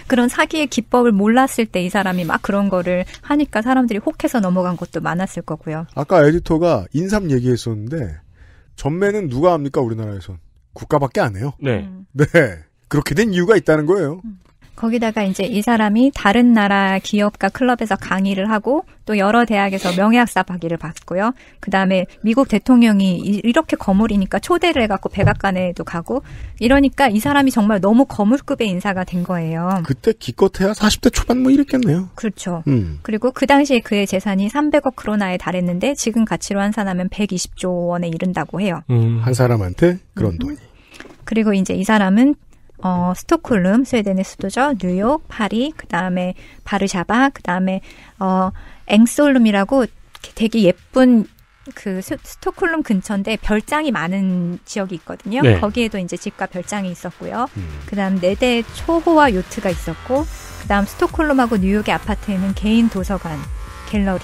Speaker 2: 그런 사기의 기법을 몰랐을 때 이 사람이 막 그런 거를 하니까 사람들이 혹해서 넘어간 것도 많았을 거고요.
Speaker 1: 아까 에디터가 인삼 얘기했었는데 전매는 누가 합니까 우리나라에선 국가밖에 안 해요. 네. 음. 네. 그렇게 된 이유가 있다는 거예요. 음.
Speaker 2: 거기다가 이제 이 사람이 다른 나라 기업과 클럽에서 강의를 하고 또 여러 대학에서 명예학사 박위를 받고요. 그 다음에 미국 대통령이 이렇게 거물이니까 초대를 해갖고 백악관에도 가고 이러니까 이 사람이 정말 너무 거물급의 인사가 된 거예요.
Speaker 1: 그때 기껏해야 40대 초반 뭐 이랬겠네요. 그렇죠. 음.
Speaker 2: 그리고 그 당시에 그의 재산이 300억 크로나에 달했는데 지금 가치로 환산하면 120조 원에 이른다고 해요.
Speaker 1: 음. 한 사람한테 그런 돈이.
Speaker 2: 음. 그리고 이제 이 사람은 어, 스톡홀름, 스웨덴의 수도죠. 뉴욕, 파리, 그 다음에 바르샤바, 그 다음에 어, 앵솔룸이라고 되게 예쁜 그 스톡홀름 근처인데 별장이 많은 지역이 있거든요. 네. 거기에도 이제 집과 별장이 있었고요. 음. 그다음 네 대 초호화 요트가 있었고, 그다음 스톡홀름하고 뉴욕의 아파트에는 개인 도서관, 갤러리,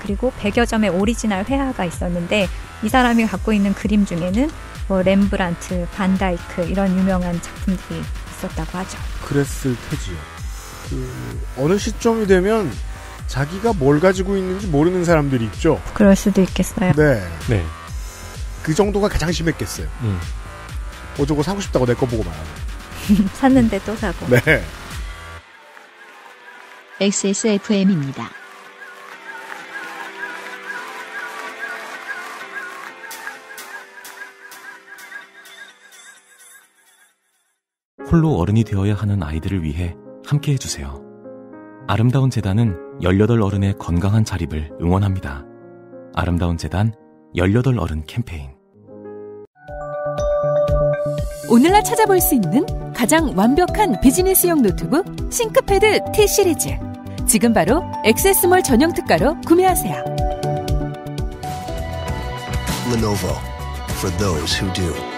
Speaker 2: 그리고 백여 점의 오리지널 회화가 있었는데 이 사람이 갖고 있는 그림 중에는 뭐 렘브란트, 반다이크 이런 유명한 작품들이 있었다고 하죠.
Speaker 1: 그랬을 테지요. 그 어느 시점이 되면 자기가 뭘 가지고 있는지 모르는 사람들이 있죠.
Speaker 2: 그럴 수도 있겠어요. 네.
Speaker 1: 네. 그 정도가 가장 심했겠어요. 음. 어쩌고 뭐, 사고 싶다고 내 거 보고 말하고.
Speaker 2: 샀는데 또 사고. 네. XSFM입니다.
Speaker 3: 홀로 어른이 되어야 하는 아이들을 위해 함께 해주세요. 아름다운 재단은 18 어른의 건강한 자립을 응원합니다. 아름다운 재단 18 어른 캠페인
Speaker 2: 오늘날 찾아볼 수 있는 가장 완벽한 비즈니스용 노트북 싱크패드 T 시리즈. 지금 바로 액세스몰 전용 특가로 구매하세요.
Speaker 1: Lenovo for those who do.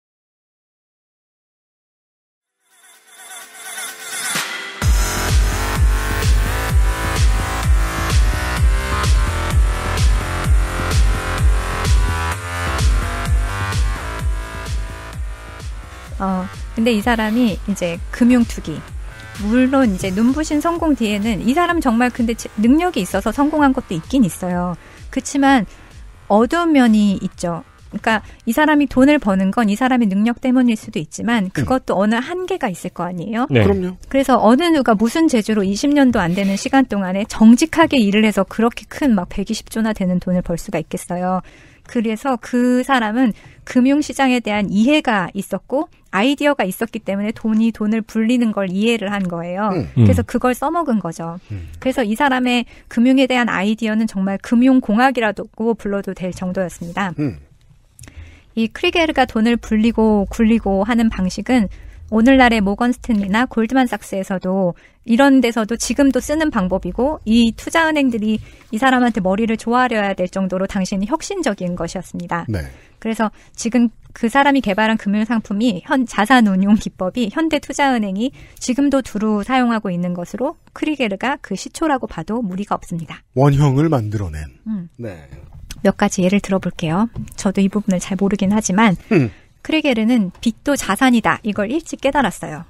Speaker 2: 어, 근데 이 사람이 이제 금융 투기. 물론 이제 눈부신 성공 뒤에는 이 사람 정말 근데 능력이 있어서 성공한 것도 있긴 있어요. 그렇지만 어두운 면이 있죠. 그러니까 이 사람이 돈을 버는 건 이 사람의 능력 때문일 수도 있지만 음. 그것도 어느 한계가 있을 거 아니에요. 네. 그럼요. 그래서 어느 누가 무슨 재주로 20년도 안 되는 시간 동안에 정직하게 일을 해서 그렇게 큰 막 120조나 되는 돈을 벌 수가 있겠어요. 그래서 그 사람은 금융시장에 대한 이해가 있었고 아이디어가 있었기 때문에 돈이 돈을 불리는 걸 이해를 한 거예요. 음. 그래서 음. 그걸 써먹은 거죠. 음. 그래서 이 사람의 금융에 대한 아이디어는 정말 금융공학이라고 불러도 될 정도였습니다. 음. 이 크리게르가 돈을 불리고 굴리고 하는 방식은 오늘날의 모건스탠리나 골드만삭스에서도 이런 데서도 지금도 쓰는 방법이고 이 투자은행들이 이 사람한테 머리를 조아려야 될 정도로 당신이 혁신적인 것이었습니다. 네. 그래서 지금 그 사람이 개발한 금융 상품이 현 자산 운용 기법이 현대 투자은행이 지금도 두루 사용하고 있는 것으로 크리게르가 그 시초라고 봐도 무리가 없습니다.
Speaker 1: 원형을 만들어낸.
Speaker 2: 음. 네. 몇 가지 예를 들어볼게요. 저도 이 부분을 잘 모르긴 하지만 음. 크리게르는 빚도 자산이다. 이걸 일찍 깨달았어요.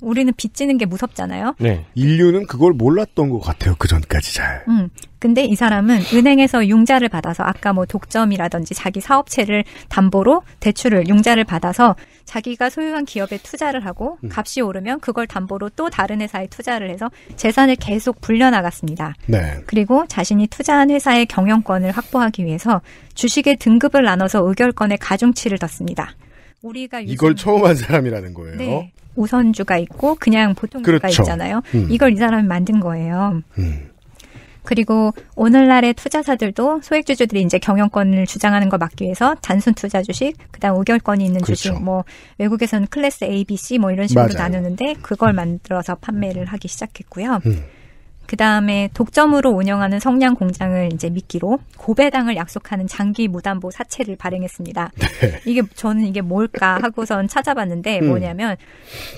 Speaker 2: 우리는 빚지는 게 무섭잖아요.
Speaker 1: 네. 인류는 그걸 몰랐던 것 같아요. 그 전까지 잘.
Speaker 2: 음. 근데 이 사람은 은행에서 융자를 받아서 아까 뭐 독점이라든지 자기 사업체를 담보로 대출을 융자를 받아서 자기가 소유한 기업에 투자를 하고 음. 값이 오르면 그걸 담보로 또 다른 회사에 투자를 해서 재산을 계속 불려나갔습니다. 네. 그리고 자신이 투자한 회사의 경영권을 확보하기 위해서 주식의 등급을 나눠서 의결권의 가중치를 뒀습니다. 우리가 이걸
Speaker 1: 처음 한 사람이라는 거예요. 네.
Speaker 2: 우선주가 있고 그냥 보통주가 그렇죠. 있잖아요. 음. 이걸 이 사람이 만든 거예요. 음. 그리고 오늘날의 투자사들도 소액 주주들이 이제 경영권을 주장하는 거 막기 위해서 단순 투자 주식, 그다음 우결권이 있는 그렇죠. 주식, 뭐 외국에서는 클래스 A, B, C 뭐 이런 식으로 맞아요. 나누는데 그걸 만들어서 판매를 하기 시작했고요. 음. 그 다음에 독점으로 운영하는 성냥 공장을 이제 미끼로 고배당을 약속하는 장기 무담보 사채를 발행했습니다. 네. 이게 저는 이게 뭘까 하고선 찾아봤는데 음. 뭐냐면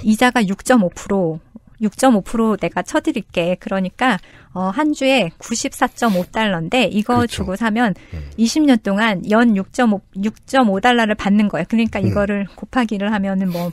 Speaker 2: 이자가 6.5% 6.5% 내가 쳐드릴게. 그러니까 어, 한 주에 94.5달러인데 이거 그렇죠. 주고 사면 음. 20년 동안 연 6.5, 6.5달러를 받는 거예요. 그러니까 음. 이거를 음. 곱하기를 하면은 뭐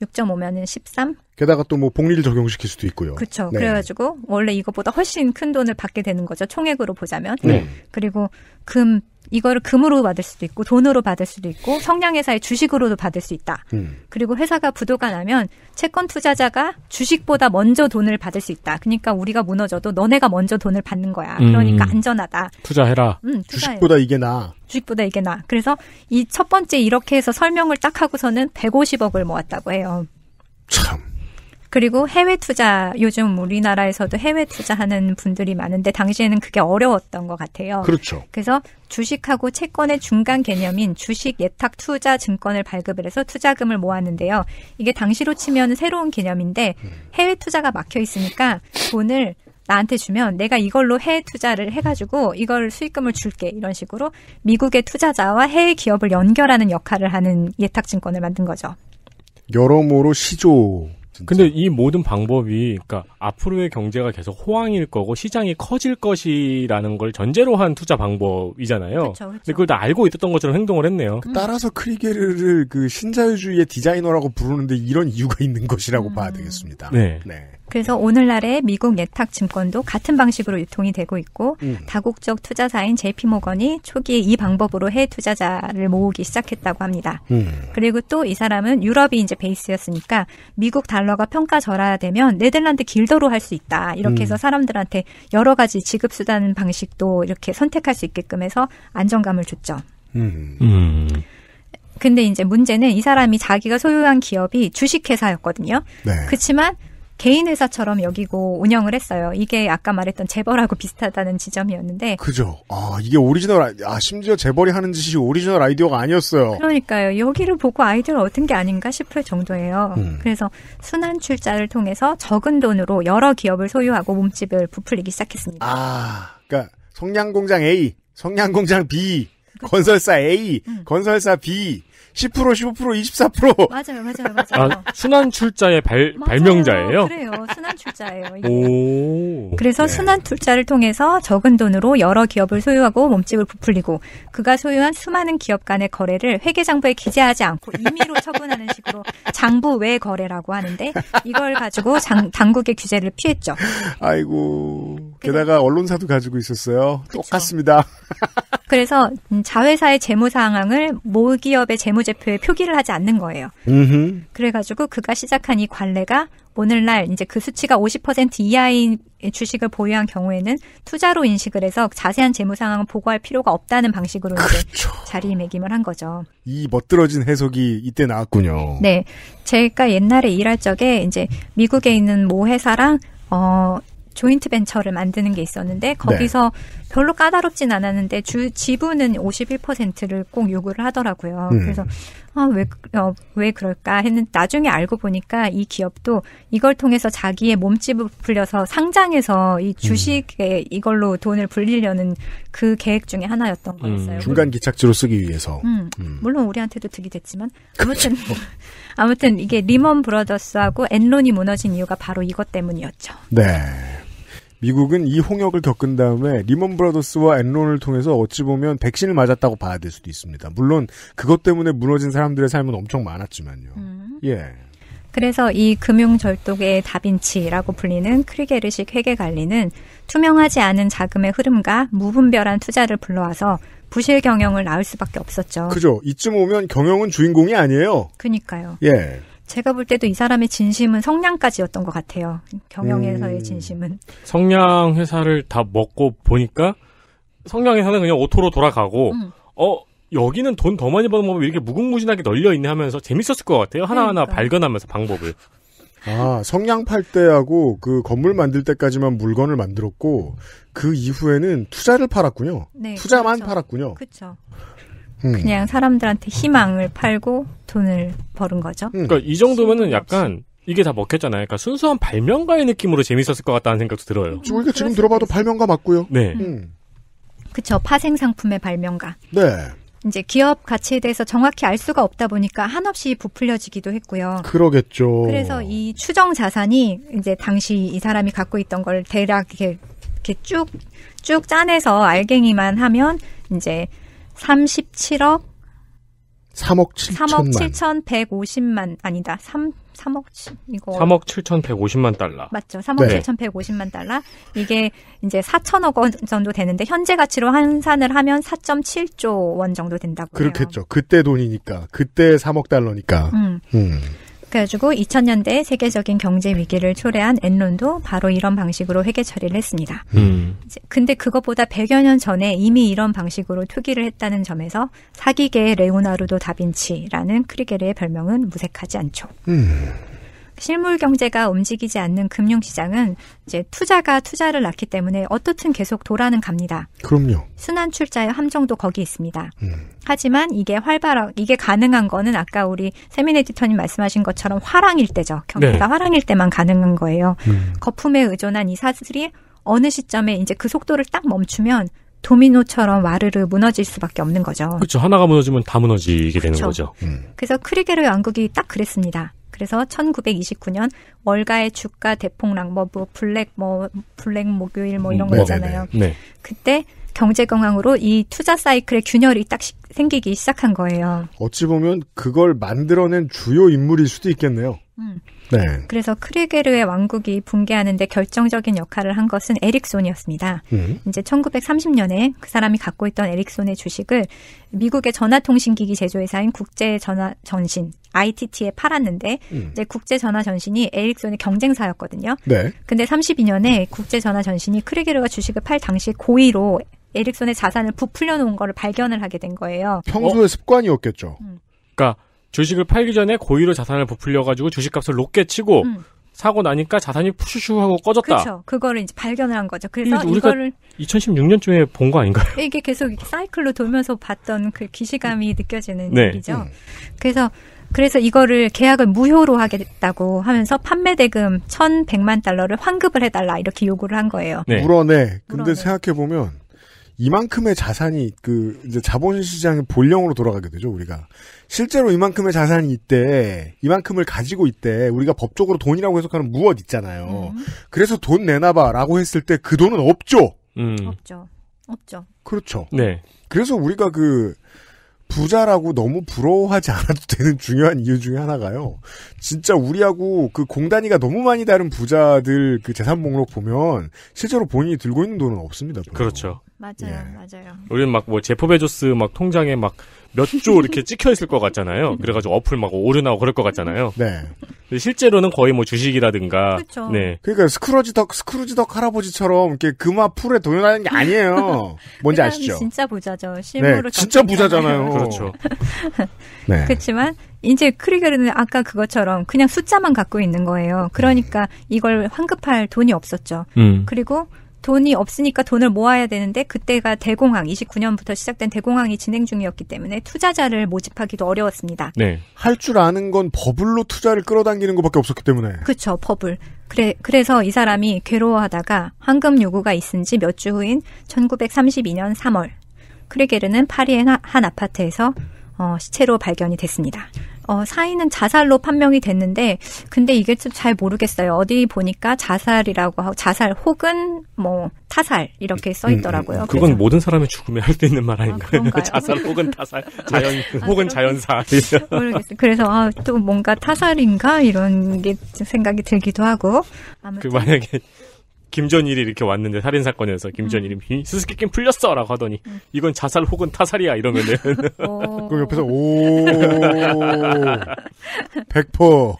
Speaker 2: 6.5면은 13.
Speaker 1: 게다가 또 뭐 복리를 적용시킬 수도 있고요. 그렇죠. 네. 그래가지고
Speaker 2: 원래 이것보다 훨씬 큰 돈을 받게 되는 거죠. 총액으로 보자면. 네. 그리고 금, 이거를 금으로 받을 수도 있고 돈으로 받을 수도 있고 성량회사의 주식으로도 받을 수 있다. 음. 그리고 회사가 부도가 나면 채권 투자자가 주식보다 먼저 돈을 받을 수 있다. 그러니까 우리가 무너져도 너네가 먼저 돈을 받는 거야. 음. 그러니까 음. 안전하다.
Speaker 1: 투자해라. 응,
Speaker 2: 음, 주식보다 이게 나. 주식보다 이게 나. 그래서 이 첫 번째 이렇게 해서 설명을 딱 하고서는 150억을 모았다고 해요. 참. 그리고 해외 투자 요즘 우리나라에서도 해외 투자하는 분들이 많은데 당시에는 그게 어려웠던 것 같아요. 그렇죠. 그래서 주식하고 채권의 중간 개념인 주식 예탁 투자 증권을 발급을 해서 투자금을 모았는데요. 이게 당시로 치면 새로운 개념인데 해외 투자가 막혀 있으니까 돈을 나한테 주면 내가 이걸로 해외 투자를 해가지고 이걸 수익금을 줄게 이런 식으로 미국의 투자자와 해외 기업을 연결하는 역할을 하는 예탁증권을 만든 거죠.
Speaker 3: 여러모로 시조 진짜. 근데 이 모든 방법이 그러니까 앞으로의 경제가 계속 호황일 거고 시장이 커질 것이라는 걸 전제로 한 투자 방법이잖아요. 그쵸, 그쵸. 근데 그걸 다 알고 있었던 것처럼 행동을 했네요. 음.
Speaker 1: 따라서 크리게르를 그 신자유주의의 디자이너라고 부르는데 이런 이유가 있는 것이라고 음. 봐야 되겠습니다. 네.
Speaker 3: 네.
Speaker 2: 그래서 오늘날의 미국 예탁 증권도 같은 방식으로 유통이 되고 있고 음. 다국적 투자사인 JP 모건이 초기에 이 방법으로 해외 투자자를 모으기 시작했다고 합니다. 음. 그리고 또 이 사람은 유럽이 이제 베이스였으니까 미국 달러가 평가절하되면 네덜란드 길더로 할 수 있다. 이렇게 해서 음. 사람들한테 여러 가지 지급 수단 방식도 이렇게 선택할 수 있게끔 해서 안정감을 줬죠.
Speaker 1: 음. 음.
Speaker 2: 근데 이제 문제는 이 사람이 자기가 소유한 기업이 주식회사였거든요. 네. 그렇지만 개인 회사처럼 여기고 운영을 했어요. 이게 아까 말했던 재벌하고 비슷하다는 지점이었는데.
Speaker 1: 그죠. 아 이게 오리지널 아 심지어 재벌이 하는 짓이 오리지널 아이디어가 아니었어요.
Speaker 2: 그러니까요. 여기를 보고 아이디어를 얻은 게 아닌가 싶을 정도예요. 음. 그래서 순환 출자를 통해서 적은 돈으로 여러 기업을 소유하고 몸집을 부풀리기 시작했습니다.
Speaker 1: 아 그러니까 성냥공장 A, 성냥공장 B, 건설사 A, 음. 건설사 B.
Speaker 3: 10%, 15%, 24%.
Speaker 2: 맞아요, 맞아요, 맞아요.
Speaker 3: 아, 순환 출자의 발, 맞아요, 발명자예요?
Speaker 2: 그래요. 순환 출자예요.
Speaker 3: 오.
Speaker 2: 그래서 네. 순환 출자를 통해서 적은 돈으로 여러 기업을 소유하고 몸집을 부풀리고 그가 소유한 수많은 기업 간의 거래를 회계장부에 기재하지 않고 임의로 처분하는 식으로 장부 외 거래라고 하는데 이걸 가지고 장, 당국의 규제를 피했죠.
Speaker 1: 아이고. 게다가 언론사도 가지고 있었어요. 그쵸. 똑같습니다.
Speaker 2: 그래서 음, 자회사의 재무 상황을 모기업의 재무제표에 표기를 하지 않는 거예요. 음흠. 그래가지고 그가 시작한 이 관례가 오늘날 이제 그 수치가 50% 이하인 주식을 보유한 경우에는 투자로 인식을 해서 자세한 재무 상황을 보고할 필요가 없다는 방식으로 그렇죠. 이제 자리매김을 한 거죠.
Speaker 1: 이 멋들어진 해석이 이때 나왔군요.
Speaker 2: 네, 제가 옛날에 일할 적에 이제 미국에 있는 모 회사랑 어 조인트 벤처를 만드는 게 있었는데 거기서 네. 별로 까다롭진 않았는데 주 지분은 51%를 꼭 요구를 하더라고요. 음. 그래서 아왜왜 어, 왜 그럴까 했는데 나중에 알고 보니까 이 기업도 이걸 통해서 자기의 몸집을 불려서 상장해서 이 음. 주식에 음. 이걸로 돈을 불리려는 그 계획 중에 하나였던 음. 거였어요. 중간
Speaker 1: 기착지로 쓰기 위해서.
Speaker 2: 음. 음. 물론 우리한테도 득이 됐지만 그렇죠. 아무튼 아무튼 이게 리먼 브라더스하고 엔론이 무너진 이유가 바로 이것 때문이었죠. 네.
Speaker 1: 미국은 이 홍역을 겪은 다음에 리먼 브라더스와 엔론을 통해서 어찌 보면 백신을 맞았다고 봐야 될 수도 있습니다. 물론 그것 때문에 무너진 사람들의 삶은 엄청 많았지만요. 음. 예.
Speaker 2: 그래서 이 금융 절도의 다빈치라고 불리는 크리게르식 회계 관리는 투명하지 않은 자금의 흐름과 무분별한 투자를 불러와서 부실 경영을 낳을 수밖에 없었죠. 그죠.
Speaker 1: 이쯤 오면 경영은
Speaker 3: 주인공이 아니에요. 그니까요. 예.
Speaker 2: 제가 볼 때도 이 사람의 진심은 성냥까지였던것 같아요. 경영에서의 음. 진심은.
Speaker 3: 성냥 회사를 다 먹고 보니까 성냥 회사는 그냥 오토로 돌아가고 음. 어 여기는 돈 더 많이 버는 법이 이렇게 무궁무진하게 널려 있네 하면서 재밌었을 것 같아요. 하나하나 그러니까. 발견하면서 방법을.
Speaker 1: 아, 성냥 팔 때하고 그 건물 만들 때까지만 물건을 만들었고 그 이후에는 투자를
Speaker 3: 팔았군요.
Speaker 2: 네, 투자만 그쵸. 그렇죠. 팔았군요. 그렇죠. 음. 그냥 사람들한테 희망을 팔고 돈을 버는 거죠. 음. 그러니까
Speaker 3: 이 정도면은 약간 이게 다 먹혔잖아요. 그러니까 순수한 발명가의 느낌으로 재밌었을 것 같다는 생각도 들어요. 우리가 그렇죠. 지금
Speaker 2: 들어봐도 발명가 맞고요. 네. 음. 그쵸. 파생 상품의 발명가. 네. 이제 기업 가치에 대해서 정확히 알 수가 없다 보니까 한없이 부풀려지기도 했고요.
Speaker 1: 그러겠죠. 그래서
Speaker 2: 이 추정 자산이 이제 당시 이 사람이 갖고 있던 걸 대략 이렇게, 이렇게 쭉, 쭉 짜내서 알갱이만 하면 이제 37억
Speaker 3: 3억 7천만. 3억
Speaker 2: 7,150만 아니다. 3 3억 이거 3억
Speaker 3: 7,150만 달러. 맞죠. 3억 네.
Speaker 2: 7,150만 달러. 이게 이제 4천억 원 정도 되는데 현재 가치로 환산을 하면 4.7조 원 정도 된다고요. 그렇겠죠.
Speaker 1: 그때 돈이니까. 그때 3억 달러니까. 음. 음.
Speaker 2: 그래가지고 2000년대 세계적인 경제 위기를 초래한 엔론도 바로 이런 방식으로 회계 처리를 했습니다. 음. 근데 그것보다 100여 년 전에 이미 이런 방식으로 투기를 했다는 점에서 사기계의 레오나르도 다빈치라는 크리게르의 별명은 무색하지 않죠. 음. 실물 경제가 움직이지 않는 금융 시장은 이제 투자가 투자를 낳기 때문에 어떻든 계속 돌아는 갑니다. 그럼요. 순환 출자의 함정도 거기 있습니다. 음. 하지만 이게 활발하 이게 가능한 거는 아까 우리 세민 에디터님 말씀하신 것처럼 화랑일 때죠. 경제가 네. 화랑일 때만 가능한 거예요. 음. 거품에 의존한 이 사슬이 어느 시점에 이제 그 속도를 딱 멈추면 도미노처럼 와르르 무너질 수밖에 없는 거죠. 그렇죠.
Speaker 3: 하나가 무너지면 다 무너지게 그쵸. 되는 그렇죠. 거죠.
Speaker 2: 음. 그래서 크리게르 왕국이 딱 그랬습니다. 그래서 1929년 월가의 주가 대폭락, 뭐, 뭐 블랙 뭐 블랙 목요일 뭐 이런 음, 네, 거 있잖아요. 네, 네. 네. 그때 경제 경황으로 이 투자 사이클의 균열이 딱 생기기 시작한 거예요.
Speaker 1: 어찌 보면 그걸 만들어낸 주요 인물일 수도 있겠네요. 음. 네.
Speaker 2: 그래서 크리게르의 왕국이 붕괴하는데 결정적인 역할을 한 것은 에릭손이었습니다. 음. 이제 1930년에 그 사람이 갖고 있던 에릭손의 주식을 미국의 전화통신기기 제조회사인 국제전화전신 ITT에 팔았는데 음. 이제 국제전화전신이 에릭손의 경쟁사였거든요. 네. 근데 32년에 국제전화전신이 크리게르가 주식을 팔 당시 고의로 에릭손의 자산을 부풀려 놓은 거를 발견을 하게 된 거예요. 평소의 어?
Speaker 1: 습관이었겠죠. 음.
Speaker 3: 그러니까 주식을 팔기 전에 고의로 자산을 부풀려가지고 주식값을 높게 치고 음. 사고 나니까 자산이 푸슈슈 하고 꺼졌다. 그렇죠.
Speaker 2: 그거를 이제 발견을 한 거죠. 그래서 이거를
Speaker 3: 2016년쯤에 본 거 아닌가요?
Speaker 2: 이게 계속 사이클로 돌면서 봤던 그 기시감이 음. 느껴지는 네. 일이죠. 음. 그래서 그래서 이거를 계약을 무효로 하겠다고 하면서 판매 대금 1,100만 달러를 환급을 해달라 이렇게 요구를 한 거예요. 네.
Speaker 1: 물어내. 근데 물어내. 생각해 보면 이만큼의 자산이 그 이제 자본시장의 본령으로 돌아가게 되죠 우리가 실제로 이만큼의 자산이 있대 이만큼을 가지고 있대 우리가 법적으로 돈이라고 해석하는 무엇 있잖아요 음. 그래서 돈 내놔봐라고 했을 때 그 돈은 없죠 음.
Speaker 2: 없죠 없죠
Speaker 1: 그렇죠 네 그래서 우리가 그 부자라고 너무 부러워하지 않아도 되는 중요한 이유 중에 하나가요. 진짜 우리하고 그 공단위가 너무 많이 다른 부자들 그 재산 목록 보면 실제로 본인이 들고 있는 돈은 없습니다. 별로.
Speaker 3: 그렇죠. 맞아요, 예. 맞아요. 우리는 막뭐 제프 베조스 막 통장에 막 몇 조 이렇게 찍혀 있을 것 같잖아요. 그래가지고 어플 막 오르나고 그럴 것 같잖아요. 네. 실제로는 거의 뭐 주식이라든가. 그쵸. 네.
Speaker 1: 그러니까 스크루지 덕 스크루지 덕 할아버지처럼 이렇게 금화 풀에 도전하는 게 아니에요.
Speaker 2: 뭔지 아시죠? 진짜 부자죠. 실물로. 네, 진짜
Speaker 1: 부자잖아요. 그렇죠.
Speaker 3: 네.
Speaker 2: 그렇지만 이제 크리거는 아까 그것처럼 그냥 숫자만 갖고 있는 거예요. 그러니까 이걸 환급할 돈이 없었죠. 음. 그리고 돈이 없으니까 돈을 모아야 되는데 그때가 대공황 29년부터 시작된 대공황이 진행 중이었기 때문에 투자자를 모집하기도 어려웠습니다.
Speaker 1: 네. 할 줄 아는 건 버블로 투자를 끌어당기는 것밖에 없었기 때문에.
Speaker 2: 그렇죠. 버블. 그래, 그래서 이 사람이 괴로워하다가 황금 요구가 있은 지 몇 주 후인 1932년 3월 크리게르는 파리의 한 아파트에서 어, 시체로 발견이 됐습니다. 어, 사인은 자살로 판명이 됐는데 근데 이게 좀 잘 모르겠어요. 어디 보니까 자살이라고 하고 자살 혹은 뭐 타살 이렇게 써 있더라고요. 음, 음, 음. 그건
Speaker 3: 모든 사람의 죽음에 할 수 있는 말 아닌가요? 아, 자살 혹은 타살, 자연 아, 아 혹은 아, 자연사. 모르겠어요.
Speaker 2: 그래서 아, 또 뭔가 타살인가 이런 게 생각이 들기도 하고.
Speaker 3: 아무튼. 그 만약에 김전일이 이렇게 왔는데 살인 사건에서 김전일이 음. 스스키킨 풀렸어라고 하더니 음. 이건 자살 혹은 타살이야 이러면은 어... 그 옆에서 오 백포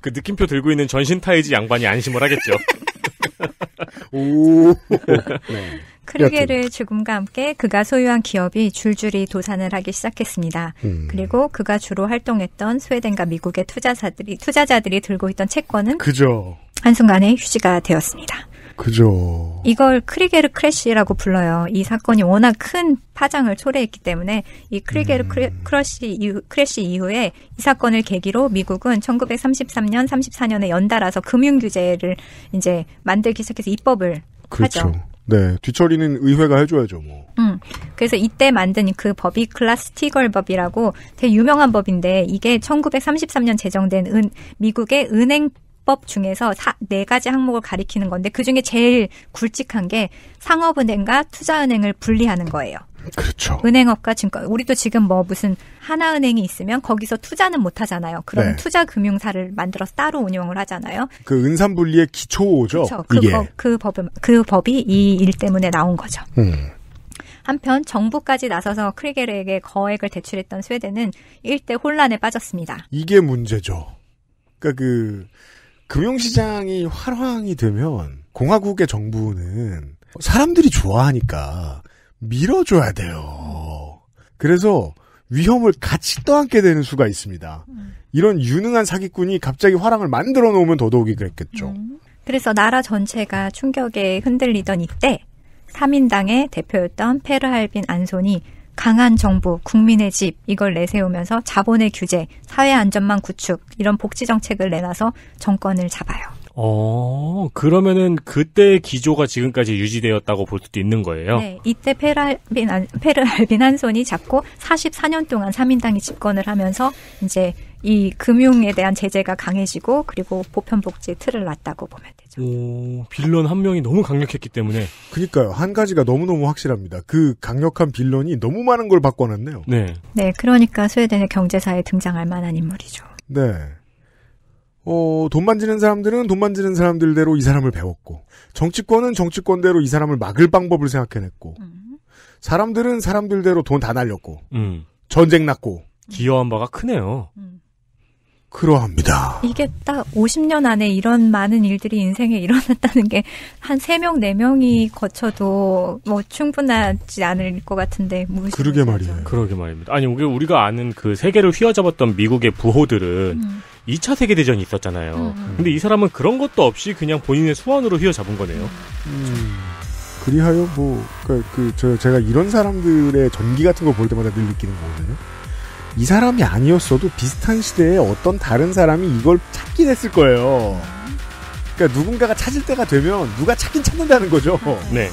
Speaker 3: 그 느낌표 들고 있는 전신 타이즈 양반이 안심을 하겠죠. 오 네. 크루게르
Speaker 2: 죽음과 함께 그가 소유한 기업이 줄줄이 도산을 하기 시작했습니다. 음. 그리고 그가 주로 활동했던 스웨덴과 미국의 투자자들이 투자자들이 들고 있던 채권은 그죠. 한순간에 휴지가 되었습니다.
Speaker 1: 그죠.
Speaker 2: 이걸 크리게르 크래시라고 불러요. 이 사건이 워낙 큰 파장을 초래했기 때문에 이 크리게르 음. 크러시 이후, 크래시 이후에 이 사건을 계기로 미국은 1933년, 34년에 연달아서 금융 규제를 이제 만들기 시작해서 입법을 그렇죠. 하죠.
Speaker 1: 네, 뒤처리는 의회가 해줘야죠, 뭐.
Speaker 2: 음, 그래서 이때 만든 그 법이 클라스티걸 법이라고 되게 유명한 법인데 이게 1933년 제정된 은, 미국의 은행 법 중에서 사, 네 가지 항목을 가리키는 건데 그 중에 제일 굵직한 게 상업은행과 투자은행을 분리하는 거예요. 그렇죠. 은행업과 증권 그러니까 우리도 지금 뭐 무슨 하나은행이 있으면 거기서 투자는 못 하잖아요. 그럼 네. 투자 금융사를 만들어서 따로 운영을 하잖아요.
Speaker 1: 그 은산분리의 기초죠. 그렇죠. 그, 이게. 법,
Speaker 2: 그법그 그 법이 이일 음. 때문에 나온 거죠. 음. 한편 정부까지 나서서 크리게르에게 거액을 대출했던 스웨덴은 일대 혼란에 빠졌습니다.
Speaker 1: 이게 문제죠. 그러니까 그 금융시장이 활황이 되면 공화국의 정부는 사람들이 좋아하니까 밀어줘야 돼요. 그래서 위험을 같이 떠안게 되는 수가 있습니다. 음. 이런 유능한 사기꾼이 갑자기 화랑을 만들어 놓으면 더더욱이 그랬겠죠.
Speaker 2: 음. 그래서 나라 전체가 충격에 흔들리던 이때 3인당의 대표였던 페르할빈 안손이 강한 정부, 국민의 집 이걸 내세우면서 자본의 규제, 사회 안전망 구축 이런 복지 정책을 내놔서 정권을 잡아요.
Speaker 3: 어, 그러면은 그때의 기조가 지금까지 유지되었다고 볼 수도 있는 거예요? 네.
Speaker 2: 이때 페랄빈, 페르빈 한손이 잡고 44년 동안 3인당이 집권을 하면서 이제 이 금융에 대한 제재가 강해지고 그리고 보편복지의 틀을 놨다고 보면
Speaker 1: 되죠. 오, 빌런 한 명이 너무 강력했기 때문에. 그니까요. 한 가지가 너무너무 확실합니다. 그 강력한 빌런이 너무 많은 걸 바꿔놨네요. 네.
Speaker 2: 네. 그러니까 스웨덴의 경제사에 등장할 만한 인물이죠.
Speaker 1: 네. 어, 돈 만지는 사람들은 돈 만지는 사람들대로 이 사람을 배웠고, 정치권은 정치권대로 이 사람을 막을 방법을 생각해냈고, 음. 사람들은 사람들대로 돈 다 날렸고, 음. 전쟁 났고. 기여한
Speaker 3: 바가 크네요. 음. 그러합니다.
Speaker 2: 이게 딱 50년 안에 이런 많은 일들이 인생에 일어났다는 게 한 3명, 4명이 거쳐도 뭐 충분하지 않을 것 같은데. 그러게
Speaker 3: 말이에요. 그러게 말입니다. 아니, 우리가 아는 그 세계를 휘어잡았던 미국의 부호들은 음. 2차 세계대전이 있었잖아요. 음, 음. 근데 이 사람은 그런 것도 없이 그냥 본인의 수완으로 휘어잡은 거네요.
Speaker 1: 음. 그리하여 뭐, 그, 그, 저, 제가 이런 사람들의 전기 같은 걸볼 때마다 늘 느끼는 거거든요. 이 사람이 아니었어도 비슷한 시대에 어떤 다른 사람이 이걸 찾긴 했을 거예요. 그러니까 누군가가 찾을 때가 되면 누가 찾긴 찾는다는 거죠. 네. 네.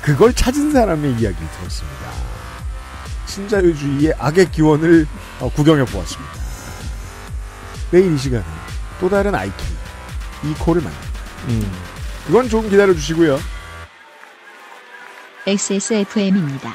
Speaker 1: 그걸 찾은 사람의 이야기를 들었습니다. 신자유주의의 악의 기원을 어, 구경해 보았습니다. 내일 이 시간에 또 다른 아이 k 이코를 만납니다 음. 그건 조금 기다려 주시고요.
Speaker 2: XSFM입니다.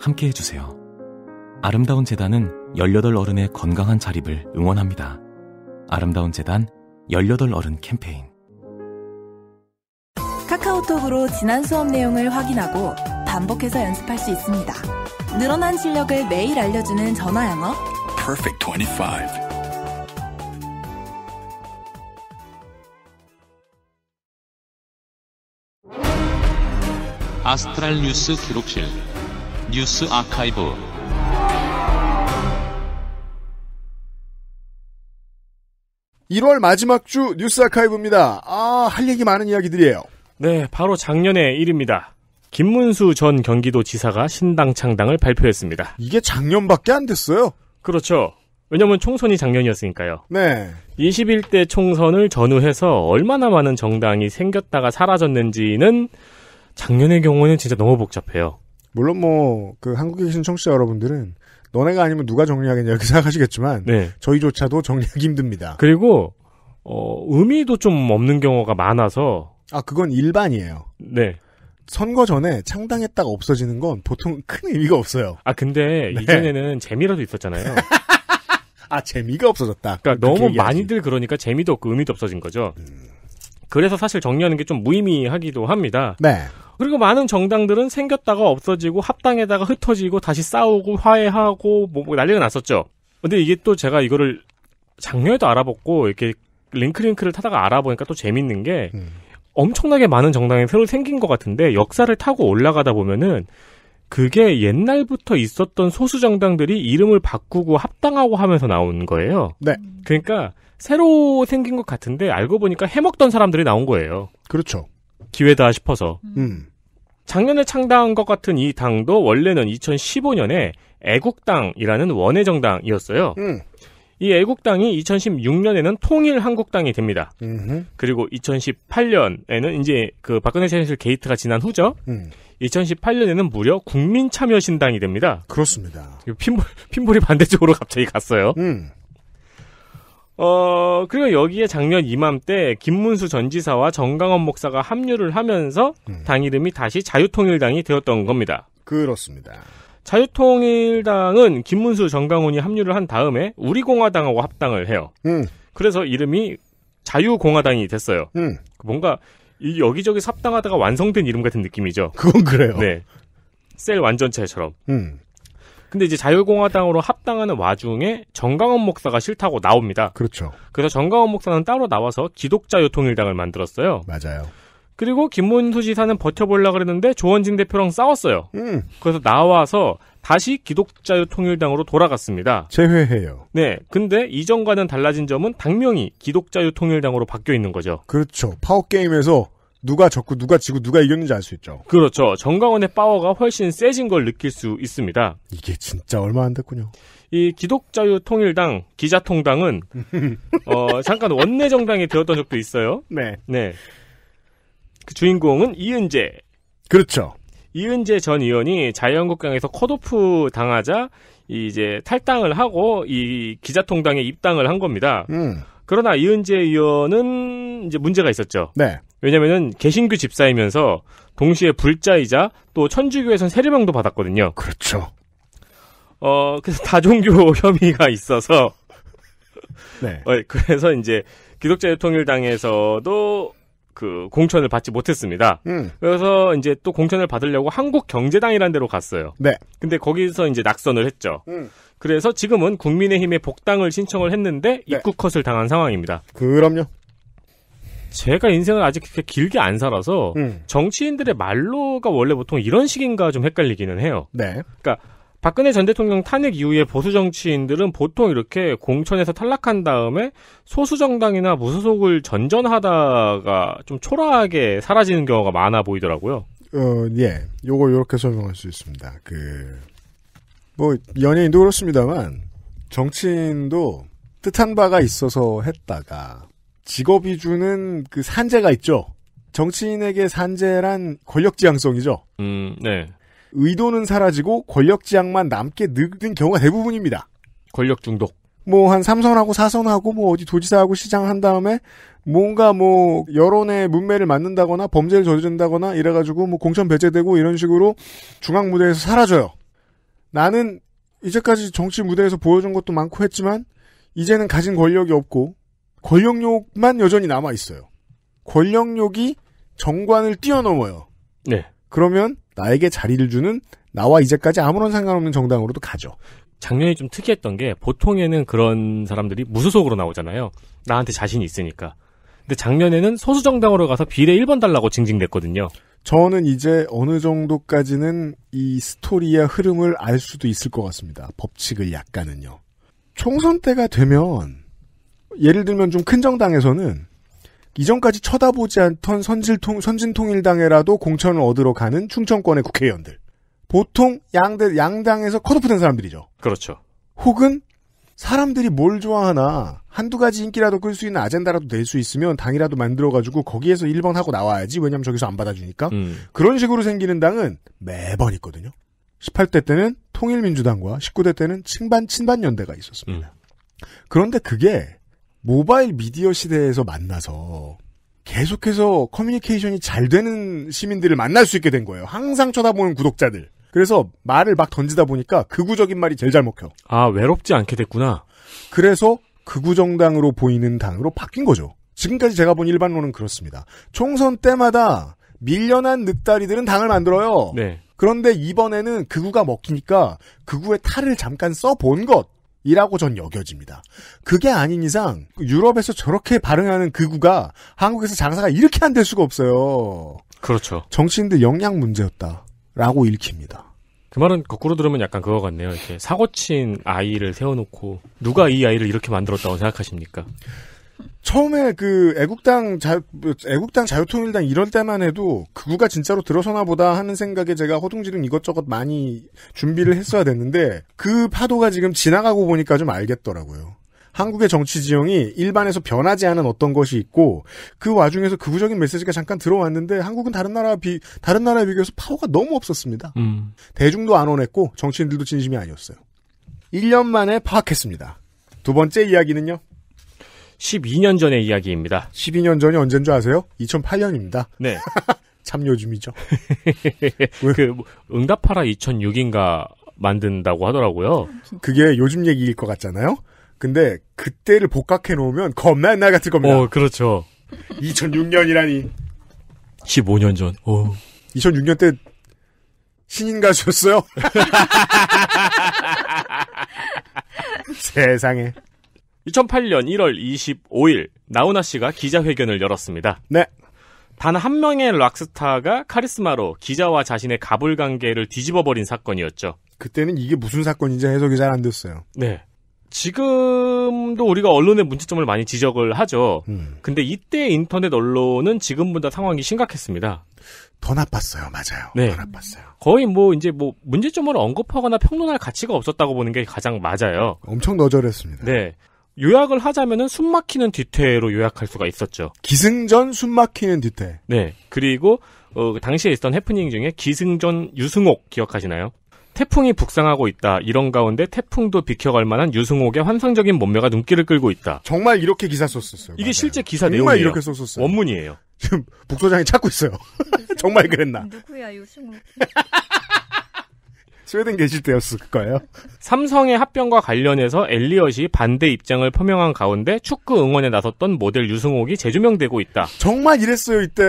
Speaker 3: 함께 해주세요. 아름다운 재단은 18 어른의 건강한 자립을 응원합니다. 아름다운 재단 18 어른
Speaker 2: 캠페인 카카오톡으로 지난 수업 내용을 확인하고 반복해서 연습할 수 있습니다. 늘어난 실력을 매일 알려주는 전화 영어
Speaker 1: Perfect 25
Speaker 3: 아스트랄 뉴스 기록실 뉴스 아카이브
Speaker 1: (1월) 마지막 주 뉴스 아카이브입니다 아할 얘기 많은 이야기들이에요
Speaker 3: 네 바로 작년의 일입니다 김문수 전 경기도지사가 신당 창당을 발표했습니다 이게 작년밖에 안 됐어요 그렇죠 왜냐면 총선이 작년이었으니까요. 네. 21대 총선을 전후해서 얼마나 많은 정당이 생겼다가 사라졌는지는 작년의 경우는 진짜 너무 복잡해요.
Speaker 1: 물론 뭐 그 한국에 계신 청취자 여러분들은 너네가 아니면 누가 정리하겠냐 이렇게 생각하시겠지만 네. 저희조차도 정리하기 힘듭니다. 그리고 어, 의미도
Speaker 3: 좀 없는 경우가 많아서 아 그건 일반이에요. 네. 선거 전에 창당했다가 없어지는 건 보통 큰 의미가 없어요. 아 근데 네. 이전에는 재미라도 있었잖아요. 아 재미가 없어졌다. 그러니까 너무 얘기하지. 많이들 그러니까 재미도 없고 의미도 없어진 거죠. 음. 그래서 사실 정리하는 게 좀 무의미하기도 합니다. 네. 그리고 많은 정당들은 생겼다가 없어지고 합당에다가 흩어지고 다시 싸우고 화해하고 뭐, 뭐 난리가 났었죠. 근데 이게 또 제가 이거를 작년에도 알아봤고 이렇게 링크링크를 타다가 알아보니까 또 재밌는 게 음. 엄청나게 많은 정당이 새로 생긴 것 같은데 역사를 타고 올라가다 보면은 그게 옛날부터 있었던 소수 정당들이 이름을 바꾸고 합당하고 하면서 나온 거예요. 네. 그러니까 새로 생긴 것 같은데 알고 보니까 해먹던 사람들이 나온 거예요. 그렇죠. 기회다 싶어서. 음. 음. 작년에 창당한 것 같은 이 당도 원래는 2015년에 애국당이라는 원외 정당이었어요. 음. 이 애국당이 2016년에는 통일한국당이 됩니다. 음흠. 그리고 2018년에는 이제 그 박근혜 체인실 게이트가 지난 후죠. 음. 2018년에는 무려 국민참여신당이 됩니다. 그렇습니다. 핀볼, 핀볼이 반대쪽으로 갑자기 갔어요. 음. 어, 그리고 여기에 작년 이맘때 김문수 전 지사와 정강원 목사가 합류를 하면서 음. 당 이름이 다시 자유통일당이 되었던 겁니다.
Speaker 1: 그렇습니다.
Speaker 3: 자유통일당은 김문수 정강훈이 합류를 한 다음에 우리공화당하고 합당을 해요. 음. 그래서 이름이 자유공화당이 됐어요. 음. 뭔가 여기저기 삽당하다가 완성된 이름 같은 느낌이죠. 그건 그래요. 네. 셀 완전체처럼. 음. 근데 이제 자유공화당으로 합당하는 와중에 정강원 목사가 싫다고 나옵니다. 그렇죠. 그래서 정강원 목사는 따로 나와서 기독자유통일당을 만들었어요. 맞아요. 그리고 김문수 지사는 버텨보려고 그랬는데 조원진 대표랑 싸웠어요. 음. 그래서 나와서 다시 기독자유통일당으로 돌아갔습니다.
Speaker 1: 재회해요.
Speaker 3: 네. 근데 이전과는 달라진 점은 당명이 기독자유통일당으로 바뀌어 있는 거죠.
Speaker 1: 그렇죠. 파워게임에서 누가 졌고 누가 지고 누가 이겼는지 알 수 있죠.
Speaker 3: 그렇죠. 정강원의 파워가 훨씬 세진 걸 느낄 수 있습니다. 이게 진짜
Speaker 1: 얼마 안 됐군요.
Speaker 3: 이 기독자유 통일당 기자통당은 어, 잠깐 원내 정당이 되었던 적도 있어요. 네. 네. 그 주인공은 이은재. 그렇죠. 이은재 전 의원이 자유한국당에서 컷오프 당하자 이제 탈당을 하고 이 기자통당에 입당을 한 겁니다. 음. 그러나 이은재 의원은 이제 문제가 있었죠. 네. 왜냐면은 개신교 집사이면서 동시에 불자이자 또 천주교에선 세례명도 받았거든요. 그렇죠. 어, 그래서 다종교 혐의가 있어서. 네. 어, 그래서 이제 기독자유통일당에서도 그 공천을 받지 못했습니다. 음. 그래서 이제 또 공천을 받으려고 한국경제당이라는 데로 갔어요. 네. 근데 거기서 이제 낙선을 했죠. 음. 그래서 지금은 국민의힘에 복당을 신청을 했는데 네. 입국 컷을 당한 상황입니다. 그럼요. 제가 인생을 아직 그렇게 길게 안 살아서 음. 정치인들의 말로가 원래 보통 이런 식인가 좀 헷갈리기는 해요. 네. 그러니까 박근혜 전 대통령 탄핵 이후에 보수 정치인들은 보통 이렇게 공천에서 탈락한 다음에 소수 정당이나 무소속을 전전하다가 좀 초라하게 사라지는 경우가 많아 보이더라고요.
Speaker 1: 어, 예. 요걸 요렇게 설명할 수 있습니다. 그, 뭐, 연예인도 그렇습니다만, 정치인도 뜻한 바가 있어서 했다가, 직업이 주는 그 산재가 있죠. 정치인에게 산재란 권력지향성이죠. 음, 네. 의도는 사라지고 권력지향만 남게 늙는 경우가 대부분입니다.
Speaker 3: 권력 중독.
Speaker 1: 뭐 한 삼선하고 사선하고 뭐 어디 도지사하고 시장 한 다음에 뭔가 뭐 여론의 문매를 맞는다거나 범죄를 저지른다거나 이래가지고 뭐 공천 배제되고 이런 식으로 중앙 무대에서 사라져요. 나는 이제까지 정치 무대에서 보여준 것도 많고 했지만 이제는 가진 권력이 없고 권력욕만 여전히 남아 있어요. 권력욕이 정관을 뛰어넘어요. 네. 그러면 나에게 자리를 주는 나와 이제까지 아무런 상관없는 정당으로도 가죠.
Speaker 3: 작년에 좀 특이했던 게 보통에는 그런 사람들이 무소속으로 나오잖아요. 나한테 자신이 있으니까. 근데 작년에는 소수정당으로 가서 비례 1번 달라고 징징댔거든요.
Speaker 1: 저는 이제 어느 정도까지는 이 스토리의 흐름을 알 수도 있을 것 같습니다. 법칙을 약간은요. 총선 때가 되면 예를 들면 좀 큰 정당에서는 이전까지 쳐다보지 않던 선진통, 선진통일당에라도 공천을 얻으러 가는 충청권의 국회의원들. 보통 양대, 양당에서 컷오프된 사람들이죠. 그렇죠. 혹은 사람들이 뭘 좋아하나 한두 가지 인기라도 끌 수 있는 아젠다라도 낼 수 있으면 당이라도 만들어가지고 거기에서 1번 하고 나와야지 왜냐면 저기서 안 받아주니까 음. 그런 식으로 생기는 당은 매번 있거든요. 18대 때는 통일민주당과 19대 때는 친반 친반연대가 있었습니다. 음. 그런데 그게 모바일 미디어 시대에서 만나서 계속해서 커뮤니케이션이 잘 되는 시민들을 만날 수 있게 된 거예요. 항상 쳐다보는 구독자들. 그래서 말을 막 던지다 보니까 극우적인 그 말이 제일 잘 먹혀.
Speaker 3: 아, 외롭지 않게
Speaker 1: 됐구나. 그래서 극우정당으로 그 보이는 당으로 바뀐 거죠. 지금까지 제가 본 일반론은 그렇습니다. 총선 때마다 밀려난 늑다리들은 당을 만들어요. 네. 그런데 이번에는 극우가 그 먹히니까 극우의 탈을 잠깐 써본 것. 이라고 전 여겨집니다. 그게 아닌 이상 유럽에서 저렇게 발응하는 극우가 그 한국에서 장사가 이렇게 안 될 수가 없어요. 그렇죠. 정치인들 역량 문제였다.
Speaker 3: 라고 읽힙니다. 그 말은 거꾸로 들으면 약간 그거 같네요. 이렇게 사고친 아이를 세워놓고 누가 이 아이를 이렇게 만들었다고 생각하십니까? 처음에 그 애국당
Speaker 1: 자 애국당 자유통일당 이럴 때만 해도 그구가 진짜로 들어서나 보다 하는 생각에 제가 허둥지둥 이것저것 많이 준비를 했어야 됐는데 그 파도가 지금 지나가고 보니까 좀 알겠더라고요. 한국의 정치 지형이 일반에서 변하지 않은 어떤 것이 있고 그 와중에서 극우적인 메시지가 잠깐 들어왔는데 한국은 다른 나라 비 다른 나라에 비교해서 파워가 너무 없었습니다. 음. 대중도 안 원했고 정치인들도 진심이 아니었어요. 1년 만에 파악했습니다. 두 번째 이야기는요.
Speaker 3: 12년 전의 이야기입니다.
Speaker 1: 12년 전이 언젠 줄 아세요? 2008년입니다. 네. 참 요즘이죠.
Speaker 3: 그 뭐, 응답하라 2006인가 만든다고 하더라고요. 그게 요즘 얘기일 것
Speaker 1: 같잖아요. 근데 그때를 복각해 놓으면 겁나 옛날 같을 겁니다. 어, 그렇죠. 2006년이라니.
Speaker 3: 15년 전. 오.
Speaker 1: 2006년 때 신인 가수였어요. 세상에.
Speaker 3: 2008년 1월 25일 나훈아 씨가 기자회견을 열었습니다. 네. 단 한 명의 락스타가 카리스마로 기자와 자신의 가불 관계를 뒤집어버린 사건이었죠.
Speaker 1: 그때는 이게 무슨 사건인지 해석이 잘 안 됐어요. 네.
Speaker 3: 지금도 우리가 언론의 문제점을 많이 지적을 하죠. 음. 근데 이때 인터넷 언론은 지금보다 상황이 심각했습니다.
Speaker 1: 더 나빴어요, 맞아요.
Speaker 3: 네. 더 나빴어요. 거의 뭐 이제 뭐 문제점을 언급하거나 평론할 가치가 없었다고 보는 게 가장 맞아요. 엄청 너절했습니다. 네. 요약을 하자면은 숨막히는 뒤태로 요약할 수가 있었죠. 기승전 숨막히는 뒤태. 네. 그리고 어, 그 당시에 있던 해프닝 중에 기승전 유승옥 기억하시나요? 태풍이 북상하고 있다. 이런 가운데 태풍도 비켜갈 만한 유승옥의 환상적인 몸매가 눈길을 끌고 있다. 정말 이렇게 기사 썼었어요. 이게 맞아요. 실제 기사 정말 내용이에요. 이렇게 썼었어요. 원문이에요. 지금 북소장이 찾고 있어요. 정말 그랬나?
Speaker 2: 누구야 유승옥?
Speaker 3: 스웨덴 계실 때였을 거예요. 삼성의 합병과 관련해서 엘리엇이 반대 입장을 표명한 가운데 축구 응원에 나섰던 모델 유승옥이 재조명되고 있다.
Speaker 1: 정말 이랬어요 이때.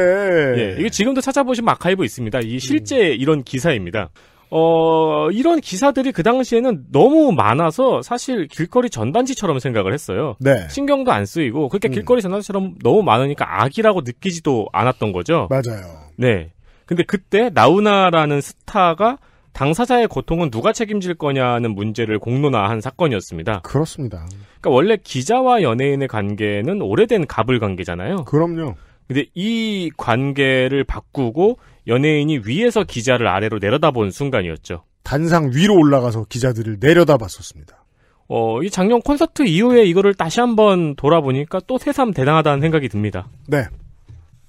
Speaker 1: 예,
Speaker 3: 이거 지금도 찾아보시면 아카이브 있습니다. 이 실제 음. 이런 기사입니다. 어, 이런 기사들이 그 당시에는 너무 많아서 사실 길거리 전단지처럼 생각을 했어요. 네. 신경도 안 쓰이고, 그렇게 음. 길거리 전단지처럼 너무 많으니까 악이라고 느끼지도 않았던 거죠. 맞아요. 네. 근데 그때 나우나라는 스타가 당사자의 고통은 누가 책임질 거냐는 문제를 공론화한 사건이었습니다. 그렇습니다. 그러니까 원래 기자와 연예인의 관계는 오래된 갑을 관계잖아요. 그럼요. 근데 이 관계를 바꾸고 연예인이 위에서 기자를 아래로 내려다본 순간이었죠.
Speaker 1: 단상 위로 올라가서 기자들을 내려다봤었습니다.
Speaker 3: 어, 이 작년 콘서트 이후에 이거를 다시 한번 돌아보니까 또 새삼 대단하다는 생각이 듭니다. 네.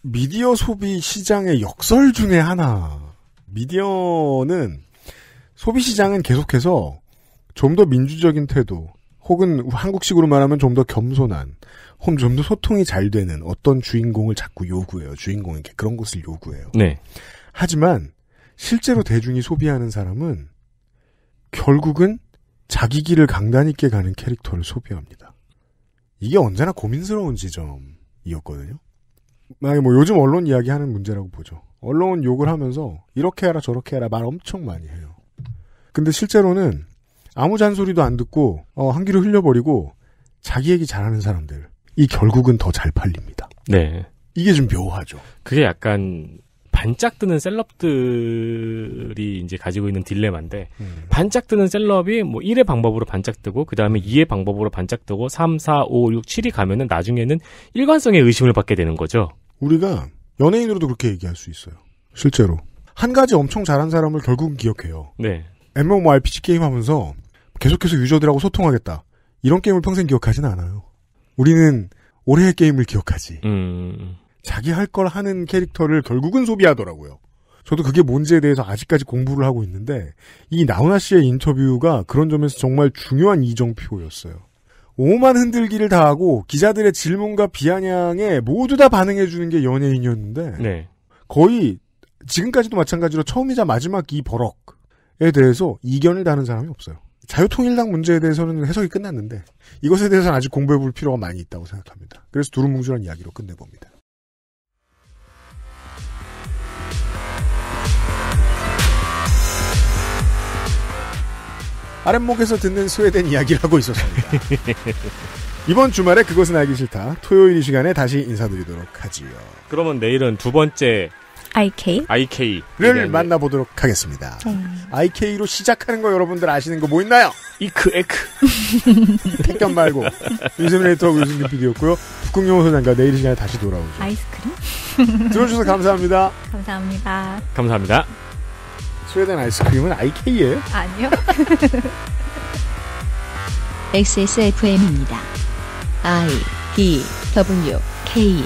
Speaker 1: 미디어 소비 시장의 역설 중의 하나. 미디어는 소비시장은 계속해서 좀 더 민주적인 태도, 혹은 한국식으로 말하면 좀 더 겸손한, 혹은 좀 더 소통이 잘 되는 어떤 주인공을 자꾸 요구해요. 주인공에게 그런 것을 요구해요. 네. 하지만 실제로 대중이 소비하는 사람은 결국은 자기 길을 강단 있게 가는 캐릭터를 소비합니다. 이게 언제나 고민스러운 지점이었거든요. 만약에 뭐 요즘 언론 이야기하는 문제라고 보죠. 언론 욕을 하면서 이렇게 해라 저렇게 해라 말 엄청 많이 해요. 근데 실제로는 아무 잔소리도 안 듣고 어, 한기로 흘려버리고 자기 얘기 잘하는 사람들 이 결국은 더 잘 팔립니다. 네. 이게 좀 묘하죠.
Speaker 3: 그게 약간 반짝 뜨는 셀럽들이 이제 가지고 있는 딜레마인데 음. 반짝 뜨는 셀럽이 뭐 1의 방법으로 반짝 뜨고 그다음에 2의 방법으로 반짝 뜨고 3, 4, 5, 6, 7이 가면은 나중에는 일관성의 의심을 받게 되는 거죠.
Speaker 1: 우리가 연예인으로도 그렇게 얘기할 수 있어요. 실제로 한 가지 엄청 잘한 사람을 결국은 기억해요. 네. MMORPG 게임 하면서 계속해서 유저들하고 소통하겠다. 이런 게임을 평생 기억하지는 않아요. 우리는 올해의 게임을 기억하지.
Speaker 3: 음.
Speaker 1: 자기 할 걸 하는 캐릭터를 결국은 소비하더라고요. 저도 그게 뭔지에 대해서 아직까지 공부를 하고 있는데 이 나훈아 씨의 인터뷰가 그런 점에서 정말 중요한 이정표였어요. 오만 흔들기를 다하고 기자들의 질문과 비아냥에 모두 다 반응해 주는 게 연예인이었는데 네. 거의 지금까지도 마찬가지로 처음이자 마지막 이 버럭 에 대해서 이견을 다는 사람이 없어요. 자유통일당 문제에 대해서는 해석이 끝났는데 이것에 대해서는 아직 공부해볼 필요가 많이 있다고 생각합니다. 그래서 두루뭉술한 이야기로 끝내봅니다. 아랫목에서 듣는 스웨덴 이야기를 하고 있었습니다. 이번 주말에 그것은 알기 싫다. 토요일 이 시간에 다시 인사드리도록
Speaker 3: 하지요. 그러면 내일은 두 번째 IK? IK를 얘기 만나보도록 하겠습니다.
Speaker 1: 음. IK로 시작하는 거 여러분들 아시는 거 뭐 있나요? 이크, 에크. 택견 말고. 유승민 에이터하고 유승민 PD였고요. 북극영호 소장과 내일 시간에 다시 돌아오죠.
Speaker 2: 아이스크림? 들어주셔서 감사합니다. 감사합니다.
Speaker 1: 감사합니다. 스웨덴 아이스크림은 IK예요? 아니요.
Speaker 2: XSFM입니다. I, D, W, K